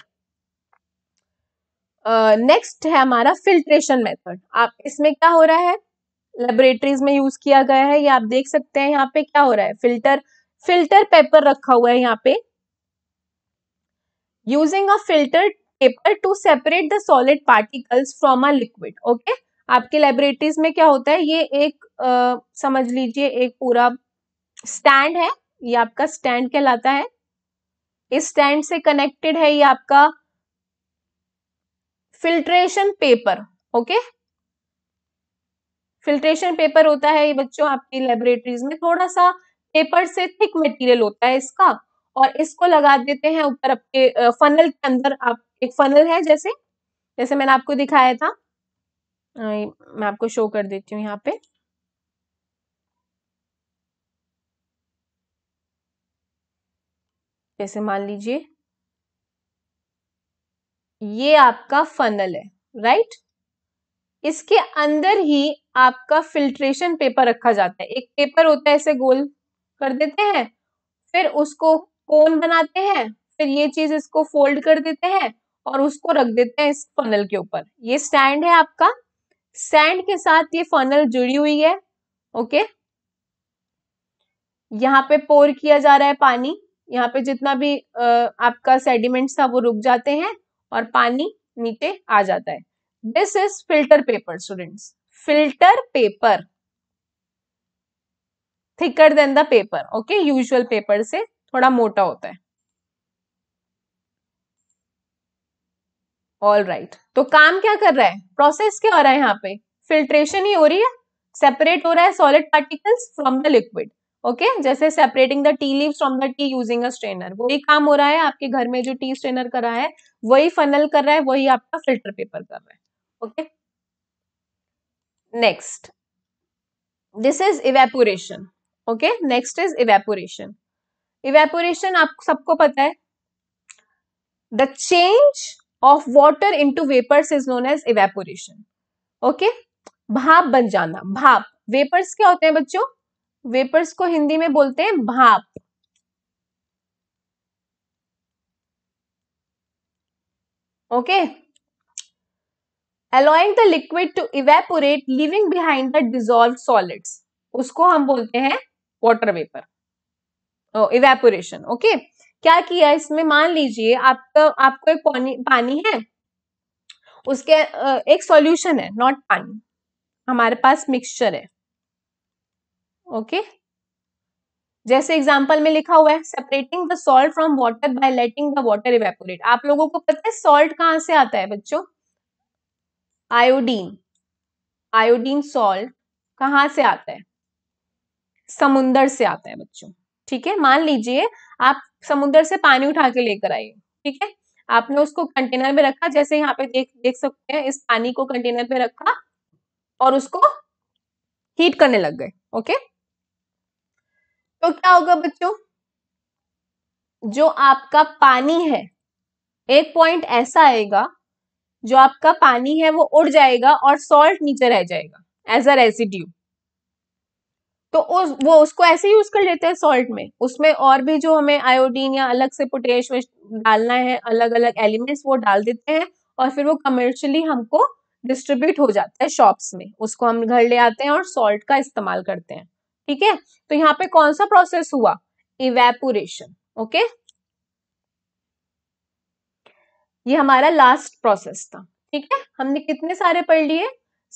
Uh, next uh, है हमारा फिल्ट्रेशन मेथड आप इसमें क्या लेबोरेटरीज में यूज किया गया है ये आप देख सकते हैं यहाँ पे क्या हो रहा है फिल्टर फिल्टर पेपर रखा हुआ है यहाँ पे using a filter paper to separate the solid particles from a liquid okay आपके लेबोरेटरीज में क्या होता है ये एक आ, समझ लीजिए एक पूरा स्टैंड है ये आपका स्टैंड कहलाता है इस स्टैंड से कनेक्टेड है ये आपका filtration paper okay filtration paper होता है ये बच्चों आपकी लेबोरेटरीज में थोड़ा सा पेपर से थिक मटेरियल होता है इसका और इसको लगा देते हैं ऊपर आपके फनल के अंदर आप एक फनल है जैसे जैसे मैंने आपको दिखाया था मैं आपको शो कर देती हूँ यहाँ पे जैसे मान लीजिए ये आपका फनल है राइट इसके अंदर ही आपका फिल्ट्रेशन पेपर रखा जाता है एक पेपर होता है इसे गोल कर देते हैं फिर उसको कोन बनाते हैं फिर ये चीज इसको फोल्ड कर देते हैं और उसको रख देते हैं इस फनल के ऊपर ये स्टैंड है आपका स्टैंड के साथ ये फनल जुड़ी हुई है ओके यहाँ पे पोर किया जा रहा है पानी यहाँ पे जितना भी आपका सेडिमेंट था वो रुक जाते हैं और पानी नीचे आ जाता है this is filter paper student filter paper thicker than the paper okay usual paper से थोड़ा मोटा होता है ऑल राइट right. तो काम क्या कर रहा है प्रोसेस क्या हो रहा है यहाँ पे फिल्ट्रेशन ही हो रही है सेपरेट हो रहा है solid particles from the liquid okay जैसे separating the tea leave from the tea using a strainer वही काम हो रहा है आपके घर में जो टी स्ट्रेनर कर रहा है वही फनल कर रहा है वही आपका फिल्टर पेपर कर रहा है okay next this is evaporation okay next is evaporation evaporation आप सबको पता है the change of water into vapours is known as evaporation okay भाप बन जाना भाप वेपर्स क्या होते हैं बच्चों वेपर्स को हिंदी में बोलते हैं भाप okay okay? allowing the liquid to evaporate leaving behind the dissolved solids उसको हम बोलते हैं वाटर वेपर इवेपोरेशन ओके क्या किया इसमें मान लीजिए आपका आपको एक पानी है उसके एक सॉल्यूशन है नॉट पानी हमारे पास मिक्सचर है ओके जैसे एग्जाम्पल में लिखा हुआ है separating the salt from water by letting the water evaporate आप लोगों को पता है सॉल्ट कहाँ से आता है बच्चों आयोडीन आयोडीन सॉल्ट कहाँ से आता है समुन्दर से आता है बच्चों ठीक है मान लीजिए आप समुन्दर से पानी उठा के लेकर आइए ठीक है आपने उसको कंटेनर में रखा जैसे यहाँ पे देख देख सकते हैं इस पानी को कंटेनर में रखा और उसको हीट करने लग गए ओके तो क्या होगा बच्चों जो आपका पानी है एक पॉइंट ऐसा आएगा जो आपका पानी है वो उड़ जाएगा और सॉल्ट नीचे रह जाएगा एज अ रेसिड्यू तो उस वो उसको ऐसे यूज कर लेते हैं सॉल्ट में उसमें और भी जो हमें आयोडीन या अलग से पोटेश डालना है अलग अलग एलिमेंट्स वो डाल देते हैं और फिर वो कमर्शियली हमको डिस्ट्रीब्यूट हो जाता है शॉप्स में उसको हम घर ले आते हैं और सॉल्ट का इस्तेमाल करते हैं ठीक है तो यहाँ पे कौन सा प्रोसेस हुआ इवेपोरेशन ओके okay? ये हमारा लास्ट प्रोसेस था ठीक है हमने कितने सारे पढ़ लिए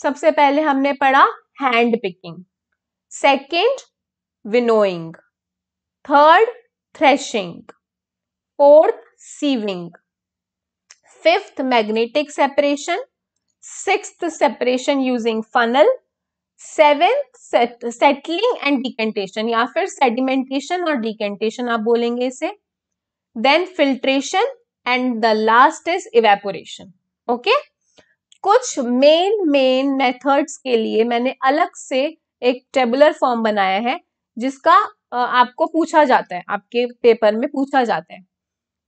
सबसे पहले हमने पढ़ा hand picking second winnowing third threshing fourth sieving fifth magnetic separation sixth separation using funnel seventh settling and decantation या फिर सेडिमेंटेशन और डिकेंटेशन आप बोलेंगे इसे then filtration and the last is evaporation okay कुछ मेन मेन मेथड्स के लिए मैंने अलग से एक टेबुलर फॉर्म बनाया है जिसका आपको पूछा जाता है आपके पेपर में पूछा जाता है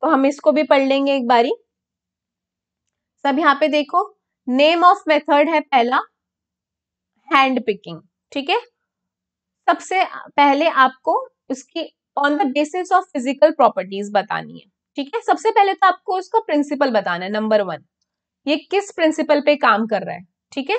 तो हम इसको भी पढ़ लेंगे एक बारी सब यहाँ पे देखो नेम ऑफ मेथड है पहला हैंड पिकिंग ठीक है सबसे पहले आपको उसकी on the basis of physical properties बतानी है ठीक है सबसे पहले तो आपको उसका प्रिंसिपल बताना है नंबर वन ये किस प्रिंसिपल पे काम कर रहा है ठीक है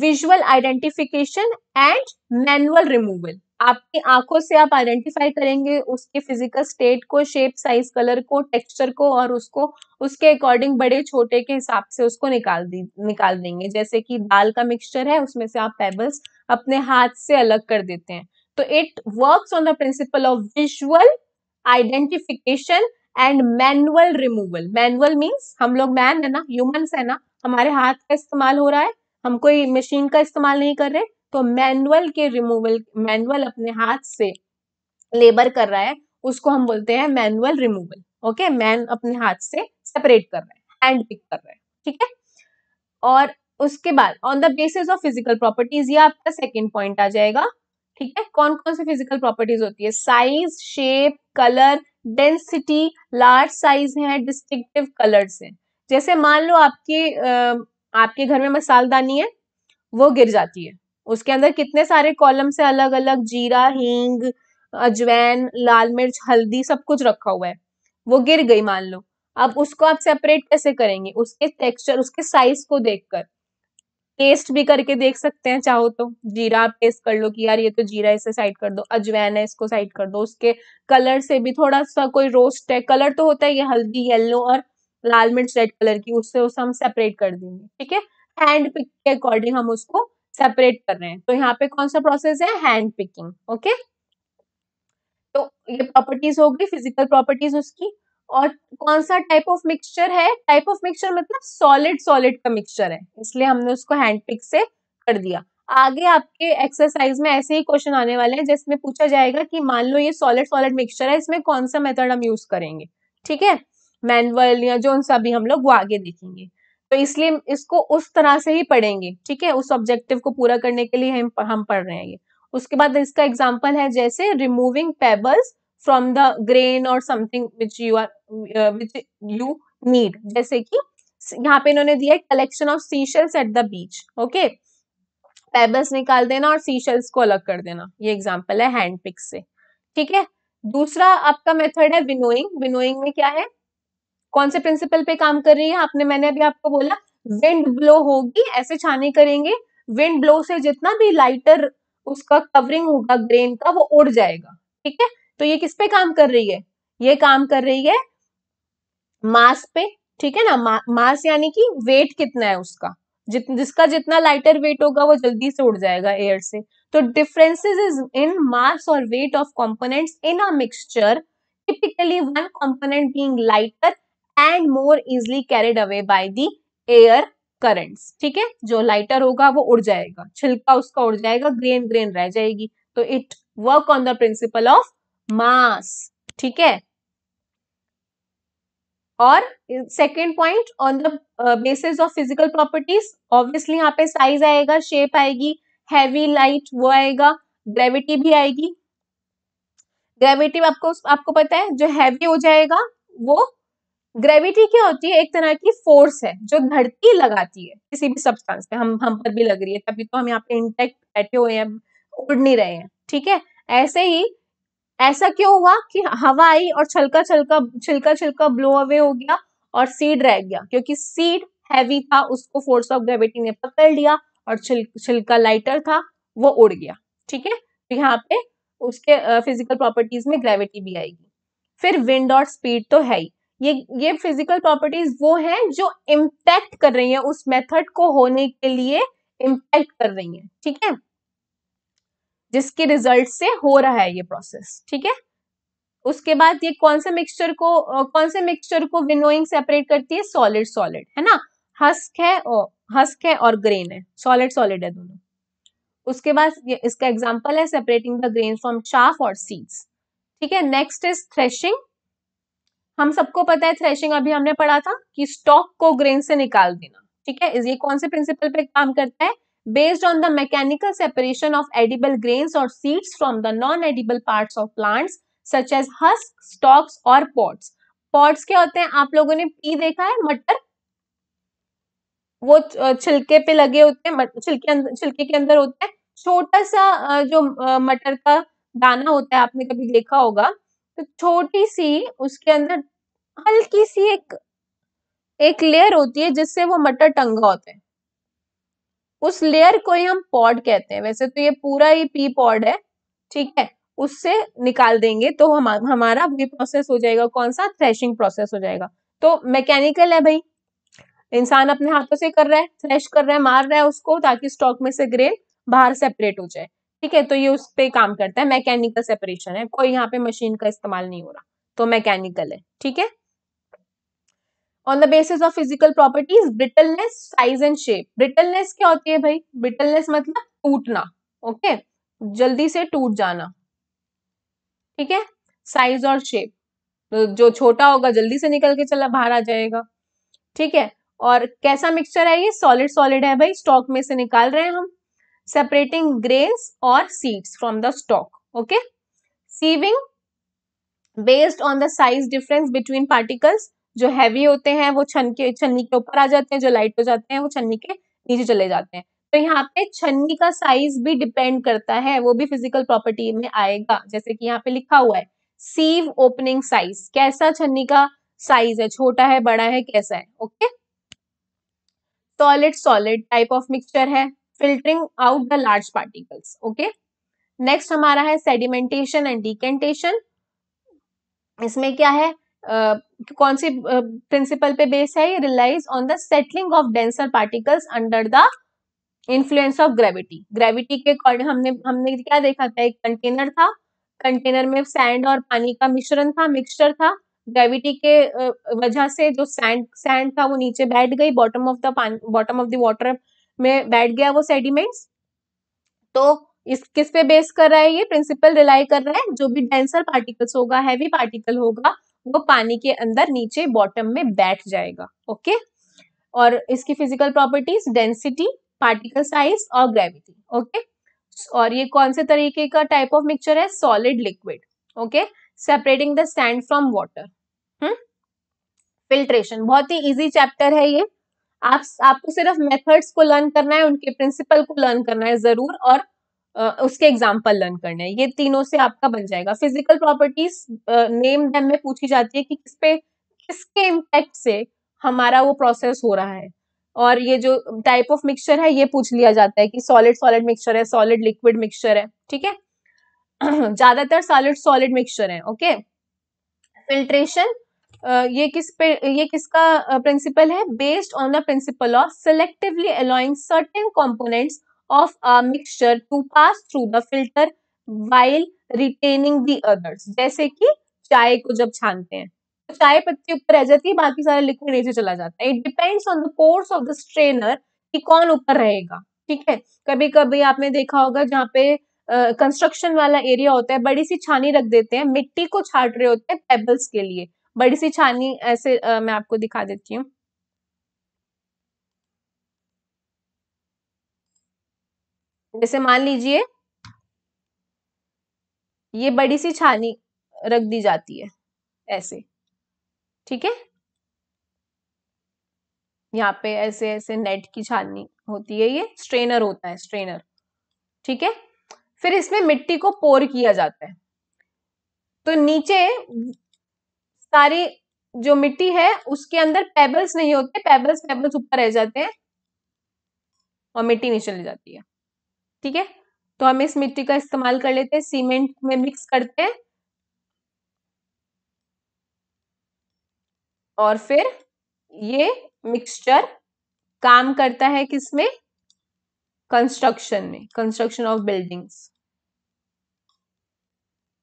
visual identification and manual removal आपकी आंखों से आप आइडेंटिफाई करेंगे उसके फिजिकल स्टेट को शेप साइज कलर को टेक्सचर को और उसको उसके अकॉर्डिंग बड़े छोटे के हिसाब से उसको निकाल दी निकाल देंगे जैसे कि दाल का मिक्सचर है उसमें से आप पेबल्स अपने हाथ से अलग कर देते हैं तो it work on the principle of visual identification and manual removal manual means हम लोग मैन है ना ह्यूमन है ना हमारे हाथ का इस्तेमाल हो रहा है हम कोई मशीन का इस्तेमाल नहीं कर रहे तो मैनुअल के रिमूवल मैनुअल अपने हाथ से लेबर कर रहा है उसको हम बोलते हैं मैनुअल रिमूवल ओके मैन अपने हाथ से सेपरेट कर रहे हैं हैंड पिक कर रहे हैं ठीक है और उसके बाद on the basis of physical properties ये आपका सेकेंड पॉइंट आ जाएगा ठीक है कौन कौन सी फिजिकल प्रॉपर्टीज होती है size shape colour density large size है डिस्टिंक्टिव कलर्स हैं जैसे मान लो आपके आपके घर में मसालदानी है वो गिर जाती है उसके अंदर कितने सारे कॉलम से अलग अलग जीरा हींग अजवैन लाल मिर्च हल्दी सब कुछ रखा हुआ है वो गिर गई मान लो अब उसको आप सेपरेट कैसे करेंगे उसके टेक्सचर उसके साइज को देखकर टेस्ट भी करके देख सकते हैं चाहो तो जीरा आप टेस्ट कर लो कि यार ये तो जीरा इसे साइड कर दो अजवैन है इसको साइड कर दो उसके कलर से भी थोड़ा सा कोई रोस्ट है कलर तो होता है ये हल्दी येलो और लाल मिर्च रेड कलर की उससे उसे हम सेपरेट कर देंगे ठीक है हैंड पिक के अकॉर्डिंग हम उसको सेपरेट कर रहे हैं तो यहाँ पे कौन सा प्रोसेस है हैंड पिकिंग ओके तो ये प्रॉपर्टीज होगी फिजिकल प्रॉपर्टीज उसकी और कौन सा टाइप ऑफ मिक्सचर है टाइप ऑफ मिक्सचर मतलब सॉलिड सॉलिड का मिक्सचर है इसलिए हमने उसको हैंड पिक से कर दिया आगे आपके एक्सरसाइज में ऐसे ही क्वेश्चन आने वाले हैं जिसमें पूछा जाएगा कि मान लो ये सॉलिड सॉलिड मिक्सचर है इसमें कौन सा मेथड हम यूज करेंगे ठीक है मैनुअल या जो सा भी हम लोग वो आगे देखेंगे तो इसलिए इसको उस तरह से ही पढ़ेंगे ठीक है उस ऑब्जेक्टिव को पूरा करने के लिए हम हम पढ़ रहे हैं ये उसके बाद इसका एग्जाम्पल है जैसे removing pebbles from the grain और something which you are which you need जैसे कि यहाँ पे इन्होंने दिया collection of sea shells at the beach okay pebbles निकाल देना और सी शेल्स को अलग कर देना ये एग्जाम्पल है हैंड पिक से ठीक है दूसरा आपका मेथड है विनोइंग विनोइंग में क्या है कौन से प्रिंसिपल पे काम कर रही है आपने मैंने अभी आपको बोला विंड ब्लो होगी ऐसे छाने करेंगे विंड ब्लो से जितना भी लाइटर उसका कवरिंग होगा ग्रेन का वो उड़ जाएगा ठीक है तो ये किस पे काम कर रही है ये काम कर रही है मास पे ठीक है ना मा, मास यानी कि वेट कितना है उसका जित, जिसका जितना लाइटर वेट होगा वो जल्दी से उड़ जाएगा एयर से तो डिफरेंसेस इज इन मास और weight of components in a mixture typically one component being lighter and more easily carried away by the air currents ठीक है जो लाइटर होगा वो उड़ जाएगा छिलका उसका उड़ जाएगा ग्रेन ग्रेन रह जाएगी तो it work on the principle of mass ठीक है और second point on the basis of physical properties obviously यहाँ पे साइज आएगा शेप आएगी हैवी लाइट वो आएगा ग्रेविटी भी आएगी ग्रेविटी आपको आपको पता है जो हैवी हो जाएगा वो ग्रेविटी क्या होती है एक तरह की फोर्स है जो धरती लगाती है किसी भी सब्सटेंस पे हम हम पर भी लग रही है तभी तो हम यहाँ पे इंटेक्ट बैठे हुए हैं उड़ नहीं रहे हैं ठीक है ऐसे ही ऐसा क्यों हुआ कि हवा आई और छलका छलका छिलका छिलका ब्लो अवे हो गया और सीड रह गया क्योंकि सीड हैवी था उसको फोर्स ऑफ ग्रेविटी ने पकड़ लिया और छिल, छिलका लाइटर था वो उड़ गया ठीक है तो यहाँ पे उसके फिजिकल uh, प्रॉपर्टीज में ग्रेविटी भी आएगी फिर विंड और स्पीड तो है ही ये ये फिजिकल प्रॉपर्टीज वो हैं जो इम्पैक्ट कर रही है उस मेथड को होने के लिए इम्पैक्ट कर रही है ठीक है जिसके रिजल्ट से हो रहा है ये प्रोसेस ठीक है उसके बाद ये कौन से मिक्सचर को कौन से मिक्सचर को विनोइंग सेपरेट करती है सॉलिड सॉलिड है ना हस्क है और हस्क है और ग्रेन है सॉलिड सॉलिड है दोनों उसके बाद ये इसका एग्जांपल है separating the grain from chaff और सीड्स ठीक है नेक्स्ट इज थ्रेशिंग हम सबको पता है थ्रेशिंग अभी हमने पढ़ा था कि स्टॉक को ग्रेन से निकाल देना ठीक है ये कौन से प्रिंसिपल पे काम करता है based on the mechanical separation of edible grains or seeds from the non-edible parts of plants such as husk, stalks or pods. Pods क्या होते हैं आप लोगों ने पी देखा है मटर वो छिलके पे लगे होते हैं छिलके छिलके के अंदर होते हैं छोटा सा जो मटर का दाना होता है आपने कभी देखा होगा तो छोटी सी उसके अंदर हल्की सी एक एक लेयर होती है जिससे वो मटर टंगा होता है उस लेयर को ही हम पॉड कहते हैं वैसे तो ये पूरा ही पी पॉड है ठीक है उससे निकाल देंगे तो हम हमारा ये प्रोसेस हो जाएगा कौन सा थ्रेशिंग प्रोसेस हो जाएगा तो मैकेनिकल है भाई इंसान अपने हाथों से कर रहा है थ्रेश कर रहा है मार रहा है उसको ताकि स्टॉक में से ग्रेन बाहर सेपरेट हो जाए ठीक है तो ये उस पर काम करता है मैकेनिकल सेपरेशन है कोई यहाँ पे मशीन का इस्तेमाल नहीं हो रहा तो मैकेनिकल है ठीक है on the basis of physical properties brittleness size and shape brittleness क्या होती है भाई ब्रिटलनेस मतलब टूटना ओके जल्दी से टूट जाना ठीक है साइज और शेप जो छोटा होगा जल्दी से निकल के चला बाहर आ जाएगा ठीक है और कैसा मिक्सचर है ये सॉलिड सॉलिड है भाई स्टॉक में से निकाल रहे हैं हम सेपरेटिंग ग्रेन्स और seeds from the stalk okay sieving based on the size difference between particles जो हैवी होते हैं वो छन के छन्नी के ऊपर आ जाते हैं जो लाइट हो जाते हैं वो छन्नी के नीचे चले जाते हैं तो यहाँ पे छन्नी का साइज भी डिपेंड करता है वो भी फिजिकल प्रॉपर्टी में आएगा जैसे कि यहाँ पे लिखा हुआ है सीव ओपनिंग साइज कैसा छन्नी का साइज है छोटा है बड़ा है कैसा है okay solid solid type of mixture है filtering out the large particles okay next हमारा है सेडिमेंटेशन एंड डिकेंटेशन इसमें क्या है कौन सी प्रिंसिपल पे बेस है ये relies on the settling of denser particles under the influence of gravity gravity के हमने हमने क्या देखा था एक कंटेनर था कंटेनर में सैंड और पानी का मिश्रण था मिक्सचर था ग्रेविटी के वजह से जो सैंड सैंड था वो नीचे बैठ गई bottom of the bottom of the water में बैठ गया वो सेडिमेंट्स तो इस किस पे बेस कर रहा है ये प्रिंसिपल रिलाई कर रहा है जो भी डेंसर पार्टिकल्स होगा हैवी पार्टिकल होगा वो पानी के अंदर नीचे बॉटम में बैठ जाएगा ओके और इसकी physical properties density particle size और ग्रेविटी ओके और ये कौन से तरीके का टाइप ऑफ मिक्सचर है solid liquid okay separating the sand from water filtration बहुत ही इजी चैप्टर है ये आप आपको सिर्फ मेथड्स को लर्न करना है उनके प्रिंसिपल को लर्न करना है जरूर और उसके एग्जाम्पल लर्न करने हैं ये तीनों से आपका बन जाएगा फिजिकल प्रॉपर्टीज नेम दम में पूछी जाती है कि किस पे किसके इम्पैक्ट से हमारा वो प्रोसेस हो रहा है और ये जो टाइप ऑफ मिक्सचर है ये पूछ लिया जाता है कि सॉलिड सॉलिड मिक्सचर है सॉलिड लिक्विड मिक्सचर है ठीक है (clears throat) ज्यादातर सॉलिड सॉलिड मिक्सचर है ओके फिल्ट्रेशन ये किस पे ये किसका प्रिंसिपल है based on the principle of selectively allowing certain components of a mixture to pass through the filter while retaining the others. जैसे कि चाय को जब छानते हैं तो चाय पत्ती ऊपर रह जाती है बाकी सारा लिक्विड नीचे चला जाता है it depends on the coarse of the strainer कि कौन ऊपर रहेगा ठीक है कभी कभी आपने देखा होगा जहाँ पे कंस्ट्रक्शन uh, वाला एरिया होता है बड़ी सी छानी रख देते हैं मिट्टी को छाट रहे होते हैं पेबल्स के लिए बड़ी सी छानी ऐसे uh, मैं आपको दिखा देती हूँ जैसे मान लीजिए ये बड़ी सी छानी रख दी जाती है ऐसे ठीक है यहाँ पे ऐसे ऐसे नेट की छानी होती है ये स्ट्रेनर होता है स्ट्रेनर ठीक है फिर इसमें मिट्टी को पोर किया जाता है तो नीचे सारी जो मिट्टी है उसके अंदर पेबल्स नहीं होते पेबल्स पेबल्स ऊपर रह जाते हैं और मिट्टी नीचे चली जाती है ठीक है तो हम इस मिट्टी का इस्तेमाल कर लेते हैं सीमेंट में मिक्स करते हैं और फिर ये मिक्सचर काम करता है किसमें कंस्ट्रक्शन में construction of buildings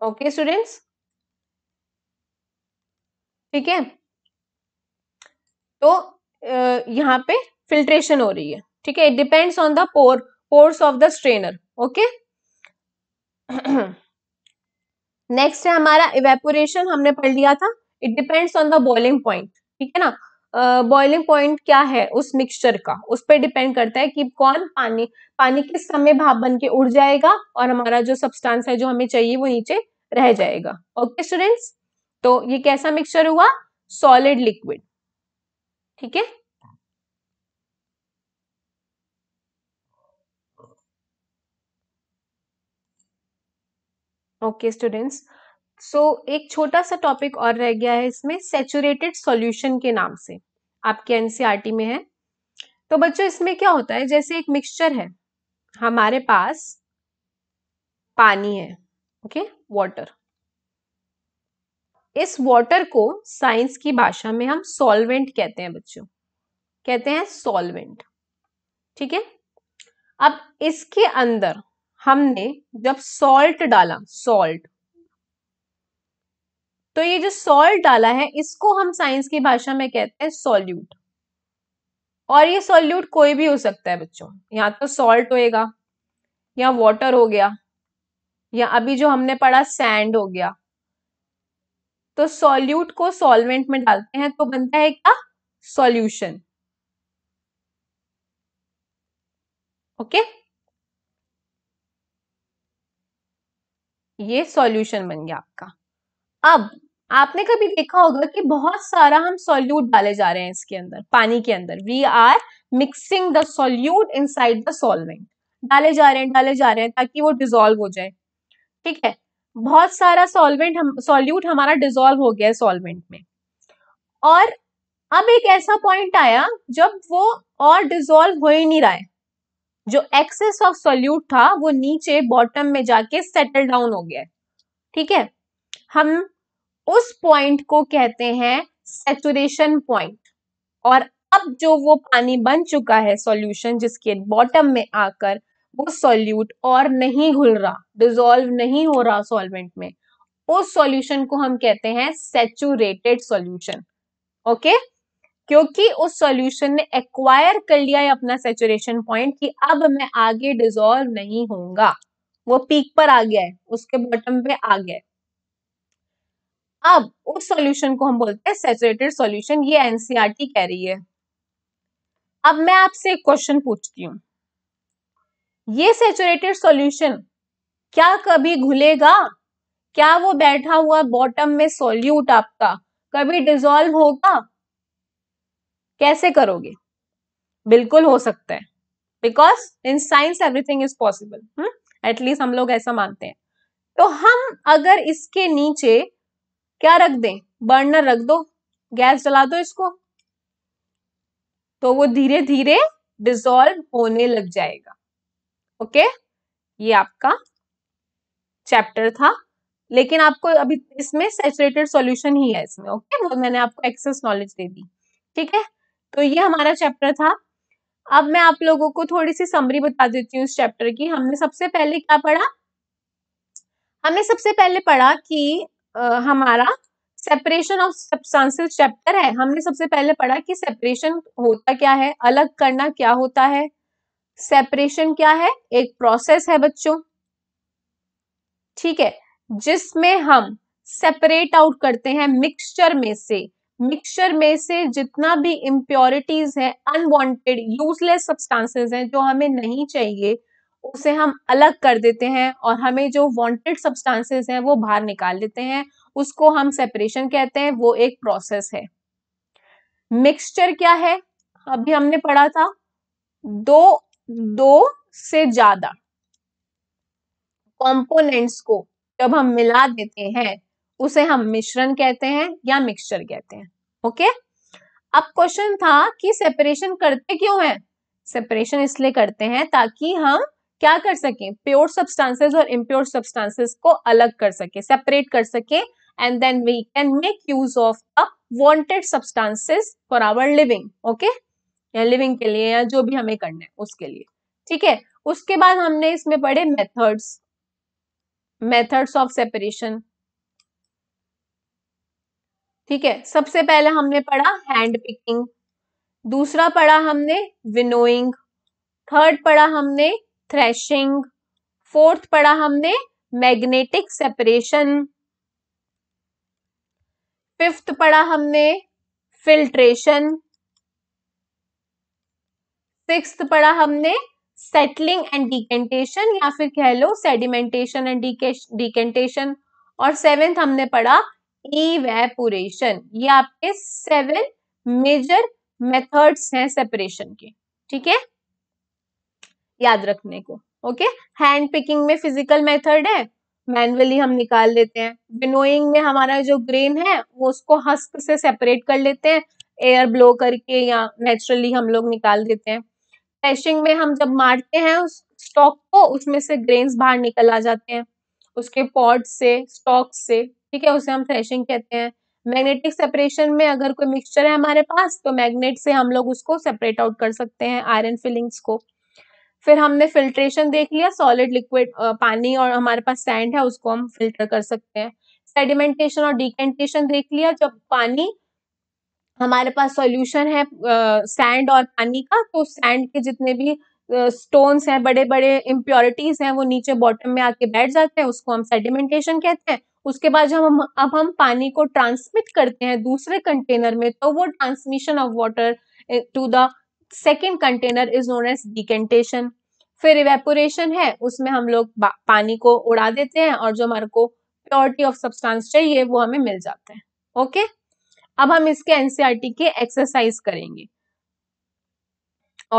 okay students ठीक है तो यहाँ पे फिल्ट्रेशन हो रही है ठीक है it depends on the pore coarse of the strainer okay next है हमारा इवेपोरेशन हमने पढ़ लिया था it depends on the boiling point ठीक है ना बॉइलिंग uh, पॉइंट क्या है उस मिक्सचर का उस पर डिपेंड करता है कि कौन पानी पानी किस समय भाप बन के उड़ जाएगा और हमारा जो सब्सटेंस है जो हमें चाहिए वो नीचे रह जाएगा ओके okay, स्टूडेंट्स तो ये कैसा मिक्सचर हुआ सॉलिड लिक्विड ठीक है ओके स्टूडेंट्स सो एक छोटा सा टॉपिक और रह गया है इसमें सेचुरेटेड सॉल्यूशन के नाम से आपके एनसीईआरटी e में है तो बच्चों इसमें क्या होता है जैसे एक मिक्सचर है हमारे पास पानी है ओके okay? वाटर इस वाटर को साइंस की भाषा में हम सॉल्वेंट कहते हैं बच्चों कहते हैं सॉल्वेंट ठीक है अब इसके अंदर हमने जब सॉल्ट डाला सॉल्ट तो ये जो सॉल्ट डाला है इसको हम साइंस की भाषा में कहते हैं सॉल्यूट और ये सॉल्यूट कोई भी हो सकता है बच्चों या तो सॉल्ट होएगा या वाटर हो गया या अभी जो हमने पढ़ा सैंड हो गया तो सॉल्यूट को सॉल्वेंट में डालते हैं तो बनता है क्या सॉल्यूशन ओके okay? ये सॉल्यूशन बन गया आपका अब आपने कभी देखा होगा कि बहुत सारा हम सॉल्यूट डाले जा रहे हैं इसके अंदर पानी के अंदर we are mixing the solute inside the solvent डाले जा रहे हैं डाले जा रहे हैं ताकि वो डिजोल्व हो जाए ठीक है बहुत सारा सॉल्वेंट हम सॉल्यूट हमारा डिजोल्व हो गया है सॉल्वेंट में और अब एक ऐसा पॉइंट आया जब वो और डिजोल्व हो ही नहीं रहा है जो एक्सेस ऑफ सोल्यूट था वो नीचे बॉटम में जाके सेटल डाउन हो गया ठीक है हम उस पॉइंट को कहते हैं सेचुरेशन पॉइंट और अब जो वो पानी बन चुका है सॉल्यूशन जिसके बॉटम में आकर वो सॉल्यूट और नहीं घुल रहा डिजोल्व नहीं हो रहा सॉल्वेंट में उस सॉल्यूशन को हम कहते हैं सेचुरेटेड सॉल्यूशन ओके okay? क्योंकि उस सॉल्यूशन ने एक्वायर कर लिया है अपना सेचुरेशन पॉइंट कि अब मैं आगे डिजोल्व नहीं होऊंगा वो पीक पर आ गया है उसके बॉटम पे आ गया है अब उस सॉल्यूशन को हम बोलते हैं सेचुरेटेड सॉल्यूशन ये एनसीईआरटी e कह रही है अब मैं आपसे एक क्वेश्चन पूछती हूँ ये सेचुरेटेड सॉल्यूशन क्या कभी घुलेगा क्या वो बैठा हुआ बॉटम में सोल्यूट आपका कभी डिजोल्व होगा कैसे करोगे बिल्कुल हो सकता है because in science everything is possible at least हम लोग ऐसा मानते हैं तो हम अगर इसके नीचे क्या रख दें बर्नर रख दो गैस जला दो इसको तो वो धीरे धीरे डिजोल्व होने लग जाएगा ओके okay? ये आपका चैप्टर था लेकिन आपको अभी इसमें सेचुरेटेड सॉल्यूशन ही है इसमें ओके okay? वो मैंने आपको एक्सेस नॉलेज दे दी ठीक है तो ये हमारा चैप्टर था अब मैं आप लोगों को थोड़ी सी समरी बता देती हूँ इस चैप्टर की हमने सबसे पहले क्या पढ़ा हमने सबसे पहले पढ़ा कि आ, हमारा सेपरेशन ऑफ सब्सटेंसेस चैप्टर है हमने सबसे पहले पढ़ा कि सेपरेशन होता क्या है अलग करना क्या होता है सेपरेशन क्या है एक प्रोसेस है बच्चों ठीक है जिसमें हम सेपरेट आउट करते हैं मिक्सचर में से मिक्सचर में से जितना भी इम्प्योरिटीज है अनवांटेड यूजलेस सब्सटेंसेस हैं जो हमें नहीं चाहिए उसे हम अलग कर देते हैं और हमें जो वांटेड सब्सटेंसेस हैं वो बाहर निकाल लेते हैं उसको हम सेपरेशन कहते हैं वो एक प्रोसेस है मिक्सचर क्या है अभी हमने पढ़ा था दो दो से ज्यादा कंपोनेंट्स को जब हम मिला देते हैं उसे हम मिश्रण कहते हैं या मिक्सचर कहते हैं ओके अब क्वेश्चन था कि सेपरेशन करते क्यों है सेपरेशन इसलिए करते हैं ताकि हम क्या कर सकें प्योर सब्सटेंसेस और इम्प्योर सब्सटेंसेस को अलग कर सके सेपरेट कर सके and then we can make use of a wanted substances for our living okay या लिविंग के लिए या जो भी हमें करना है उसके लिए ठीक है उसके बाद हमने इसमें पढ़े मेथड्स मेथड्स ऑफ सेपरेशन ठीक है सबसे पहले हमने पढ़ा हैंड पिकिंग दूसरा पढ़ा हमने विनोइंग थर्ड पढ़ा हमने थ्रेशिंग फोर्थ पढ़ा हमने मैग्नेटिक सेपरेशन फिफ्थ पढ़ा हमने फिल्ट्रेशन सिक्स पढ़ा हमने सेटलिंग एंड डिकेंटेशन या फिर कह लो सेडिमेंटेशन एंड डिकेंटेशन और सेवेंथ हमने पढ़ा इवेपोरेशन ये आपके सेवन मेजर मेथड्स हैं सेपरेशन के ठीक है याद रखने को ओके हैंड पिकिंग में फिजिकल मेथड है मैनुअली हम निकाल लेते हैं विनोइंग में हमारा जो ग्रेन है वो उसको हस्क से सेपरेट कर लेते हैं एयर ब्लो करके या नेचुरली हम लोग निकाल देते हैं थ्रेशिंग में हम जब मारते हैं उस स्टॉक को उसमें से ग्रेन्स बाहर निकल आ जाते हैं उसके पॉट से स्टॉक से ठीक है उसे हम थ्रेशिंग कहते हैं मैग्नेटिक सेपरेशन में अगर कोई मिक्सचर है हमारे पास तो मैग्नेट से हम लोग उसको सेपरेट आउट कर सकते हैं आयरन फिलिंग्स को फिर हमने फिल्ट्रेशन देख लिया सॉलिड लिक्विड पानी और हमारे पास सैंड है उसको हम फिल्टर कर सकते हैं सेडिमेंटेशन और डिकेंटेशन देख लिया जब पानी हमारे पास सॉल्यूशन है सैंड और पानी का तो सैंड के जितने भी स्टोन्स हैं बड़े बड़े इम्प्योरिटीज हैं वो नीचे बॉटम में आके बैठ जाते हैं उसको हम सेडिमेंटेशन कहते हैं उसके बाद जब हम अब हम पानी को ट्रांसमिट करते हैं दूसरे कंटेनर में तो वो transmission of water to the second container is known as decantation फिर इवेपोरेशन है उसमें हम लोग पानी को उड़ा देते हैं और जो हमारे को प्योरिटी ऑफ सब्सटेंस चाहिए वो हमें मिल जाते हैं ओके अब हम इसके एनसीआरटी e के एक्सरसाइज करेंगे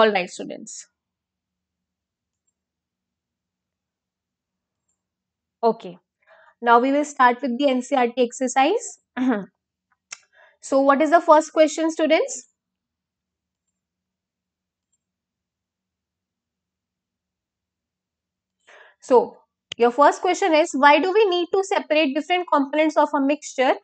all right students okay Now we will start with the NCRT exercise. so what is the first question students? So your first question is why do we need to separate different components of a mixture?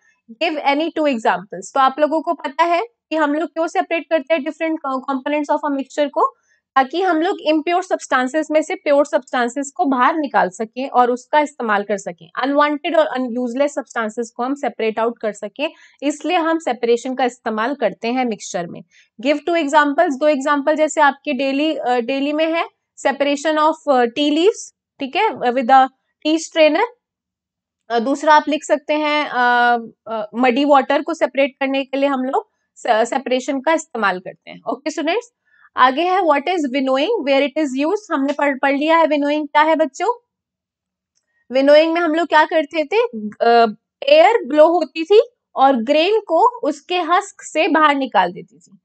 Give any two examples. so, आप लोगों को पता है कि हम लोग क्यों separate करते हैं different components of a mixture को ताकि हम लोग इम्प्योर सब्सटेंसेस में से प्योर सब्सटेंसेस को बाहर निकाल सकें और उसका इस्तेमाल कर सकें अनवांटेड और अनयूजलेस सब्सटेंसेस को हम सेपरेट आउट कर सकें इसलिए हम सेपरेशन का इस्तेमाल करते हैं मिक्सचर में गिव टू एग्जाम्पल्स दो एग्जाम्पल जैसे आपके डेली डेली में है सेपरेशन ऑफ टी लीव्स ठीक है विद टी स्ट्रेनर दूसरा आप लिख सकते हैं मडी वाटर को सेपरेट करने के लिए हम लोग सेपरेशन का इस्तेमाल करते हैं ओके स्टूडेंट्स आगे है what is winnowing where it is used हमने पढ़ पढ़ लिया है विनोइंग क्या है बच्चों विनोइंग में हम लोग क्या करते थे एयर ब्लो होती थी और ग्रेन को उसके हस्क से बाहर निकाल देती थी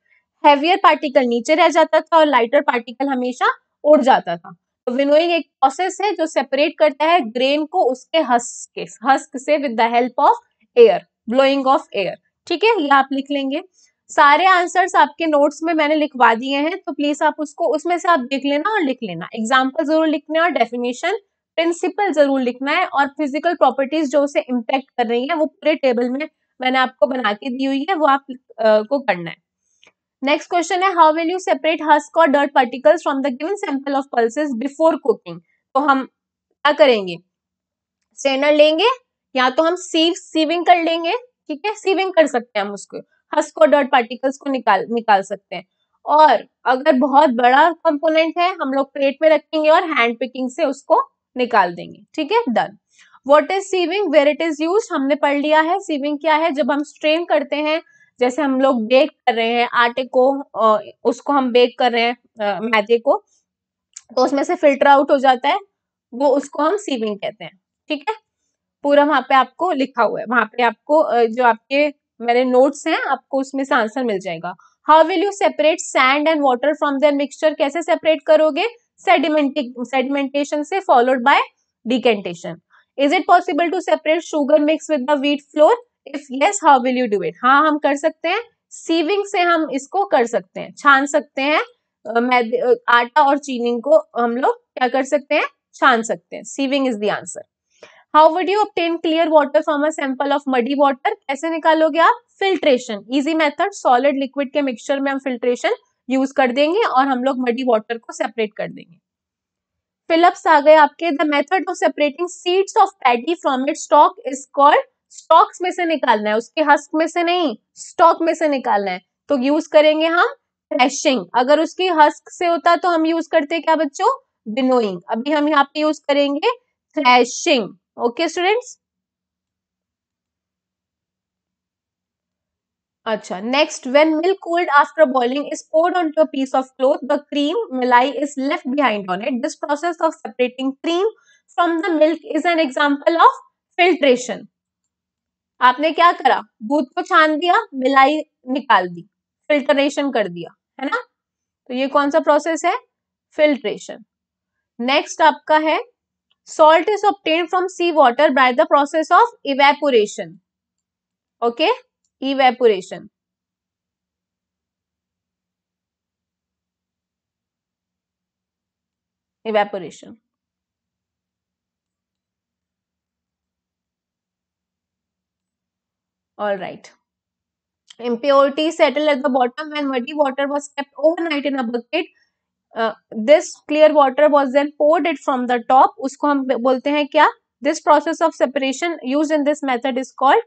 हैवियर पार्टिकल नीचे रह जाता था और लाइटर पार्टिकल हमेशा उड़ जाता था तो विनोइंग एक प्रोसेस है जो सेपरेट करता है ग्रेन को उसके हस्क के हस्क से with the help of air blowing of air ठीक है ये आप लिख लेंगे सारे आंसर्स आपके नोट्स में मैंने लिखवा दिए हैं तो प्लीज आप उसको उसमें से आप देख लेना और लिख लेना एग्जाम्पल जरूर लिखना और डेफिनेशन प्रिंसिपल जरूर लिखना है और फिजिकल प्रॉपर्टीज जो उसे इम्पैक्ट कर रही है वो पूरे टेबल में मैंने आपको बना के दी हुई है वो आप आ, को करना है नेक्स्ट क्वेश्चन है how will you separate husk और dirt particles from the given sample of pulses before cooking तो हम क्या करेंगे स्ट्रेनर लेंगे या तो हम सीव सीविंग कर लेंगे ठीक है सीविंग कर सकते हैं हम उसको हस्को डॉट पार्टिकल्स को निकाल निकाल सकते हैं और अगर बहुत बड़ा कंपोनेंट है हम लोग प्लेट में रखेंगे और हैंड पिकिंग से उसको निकाल देंगे ठीक है done what is sieving where it is used हमने पढ़ लिया है सीविंग क्या है जब हम स्ट्रेन करते हैं जैसे हम लोग बेक कर रहे हैं आटे को उसको हम बेक कर रहे हैं मैदे को तो उसमें से फिल्टर आउट हो जाता है वो उसको हम सीविंग कहते हैं ठीक है पूरा वहां पे आपको लिखा हुआ है वहां पे आपको जो आपके मेरे नोट्स हैं आपको उसमें से आंसर मिल जाएगा how will you separate sand and water from their mixture कैसे सेपरेट करोगे सेडिमेंटिक सेडिमेंटेशन से followed by decantation is it possible to separate sugar mix with the wheat flour if yes how will you do it हाँ हम कर सकते हैं सीविंग से हम इसको कर सकते हैं छान सकते हैं आटा और चीनी को हम लोग क्या कर सकते हैं छान सकते हैं sieving is the answer how would you obtain clear water from a sample of muddy water कैसे निकालोगे आप filtration easy method solid liquid के मिक्सचर में हम फिल्ट्रेशन यूज कर देंगे और हम लोग मडी वाटर को सेपरेट कर देंगे फिलअप्स आ गए आपके the method of separating seeds of paddy from its stalk is called stalks में से निकालना है उसके हस्क में से नहीं स्टॉक में से निकालना है तो यूज करेंगे हम थ्रेशिंग अगर उसकी हस्क से होता तो हम यूज करते क्या बच्चों विनोइंग अभी हम यहाँ पे यूज करेंगे थ्रेशिंग ओके स्टूडेंट्स अच्छा next when milk cold after boiling is poured on to piece of cloth the cream malai is left behind on it this process of separating cream from the milk is an example of filtration आपने क्या करा दूध को छान दिया मिलाई निकाल दी फिल्टरेशन कर दिया है ना तो ये कौन सा प्रोसेस है फिल्ट्रेशन नेक्स्ट आपका है Salt is obtained from seawater by the process of evaporation. Okay, evaporation. Evaporation. All right. Impurities settle at the bottom when muddy water was kept overnight in a bucket this clear water was then poured it from the top उसको हम बोलते हैं क्या this process of separation used in this method is called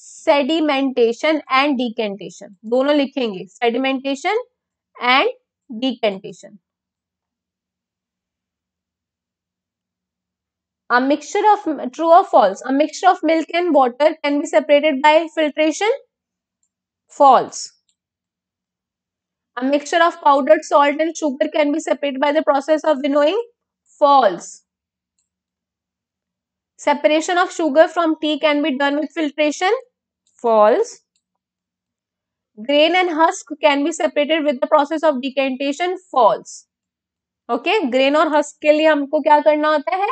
sedimentation and decantation दोनों लिखेंगे sedimentation and decantation a mixture of true or false a mixture of milk and water can be separated by filtration false A mixture of powdered salt and sugar can be separated by the process of winnowing. False. Separation of sugar from tea can be done with filtration. False. Grain and husk can be separated with the process of decantation. False. okay? Grain or husk के लिए हमको क्या करना होता है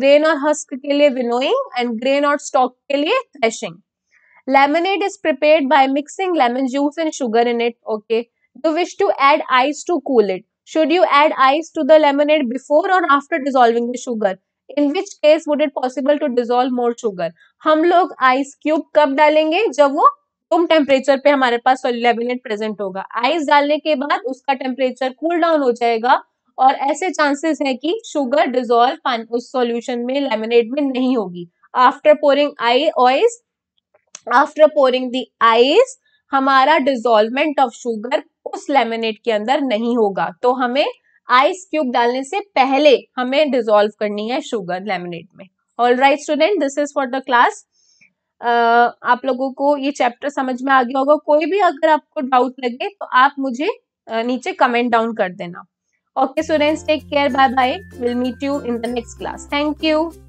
Grain or husk के लिए winnowing and grain or stalk के लिए threshing. Lemonade is prepared by mixing lemon juice and sugar in it. Okay. you wish to add ice to cool it should you add ice to the lemonade before or after dissolving the sugar in which case would it possible to dissolve more sugar हम लोग आइस क्यूब कब डालेंगे जब वो रूम टेम्परेचर पे हमारे पास लेमिनेट प्रेजेंट होगा आइस डालने के बाद उसका टेम्परेचर कूल डाउन हो जाएगा और ऐसे चांसेस है कि शुगर डिजोल्व उस सॉल्यूशन में लेमिनेट में नहीं होगी आफ्टर पोरिंग आई ice after pouring the ice हमारा डिजोल्वमेंट ऑफ शुगर उस लेमनेट के अंदर नहीं होगा तो हमें आइस क्यूब डालने से पहले हमें डिजोल्व करनी है शुगर लेमनेट में all right student this is for the class आप लोगों को ये चैप्टर समझ में आ गया होगा कोई भी अगर आपको डाउट लगे तो आप मुझे uh, नीचे कमेंट डाउन कर देना okay students take care bye bye will meet you in the next class thank you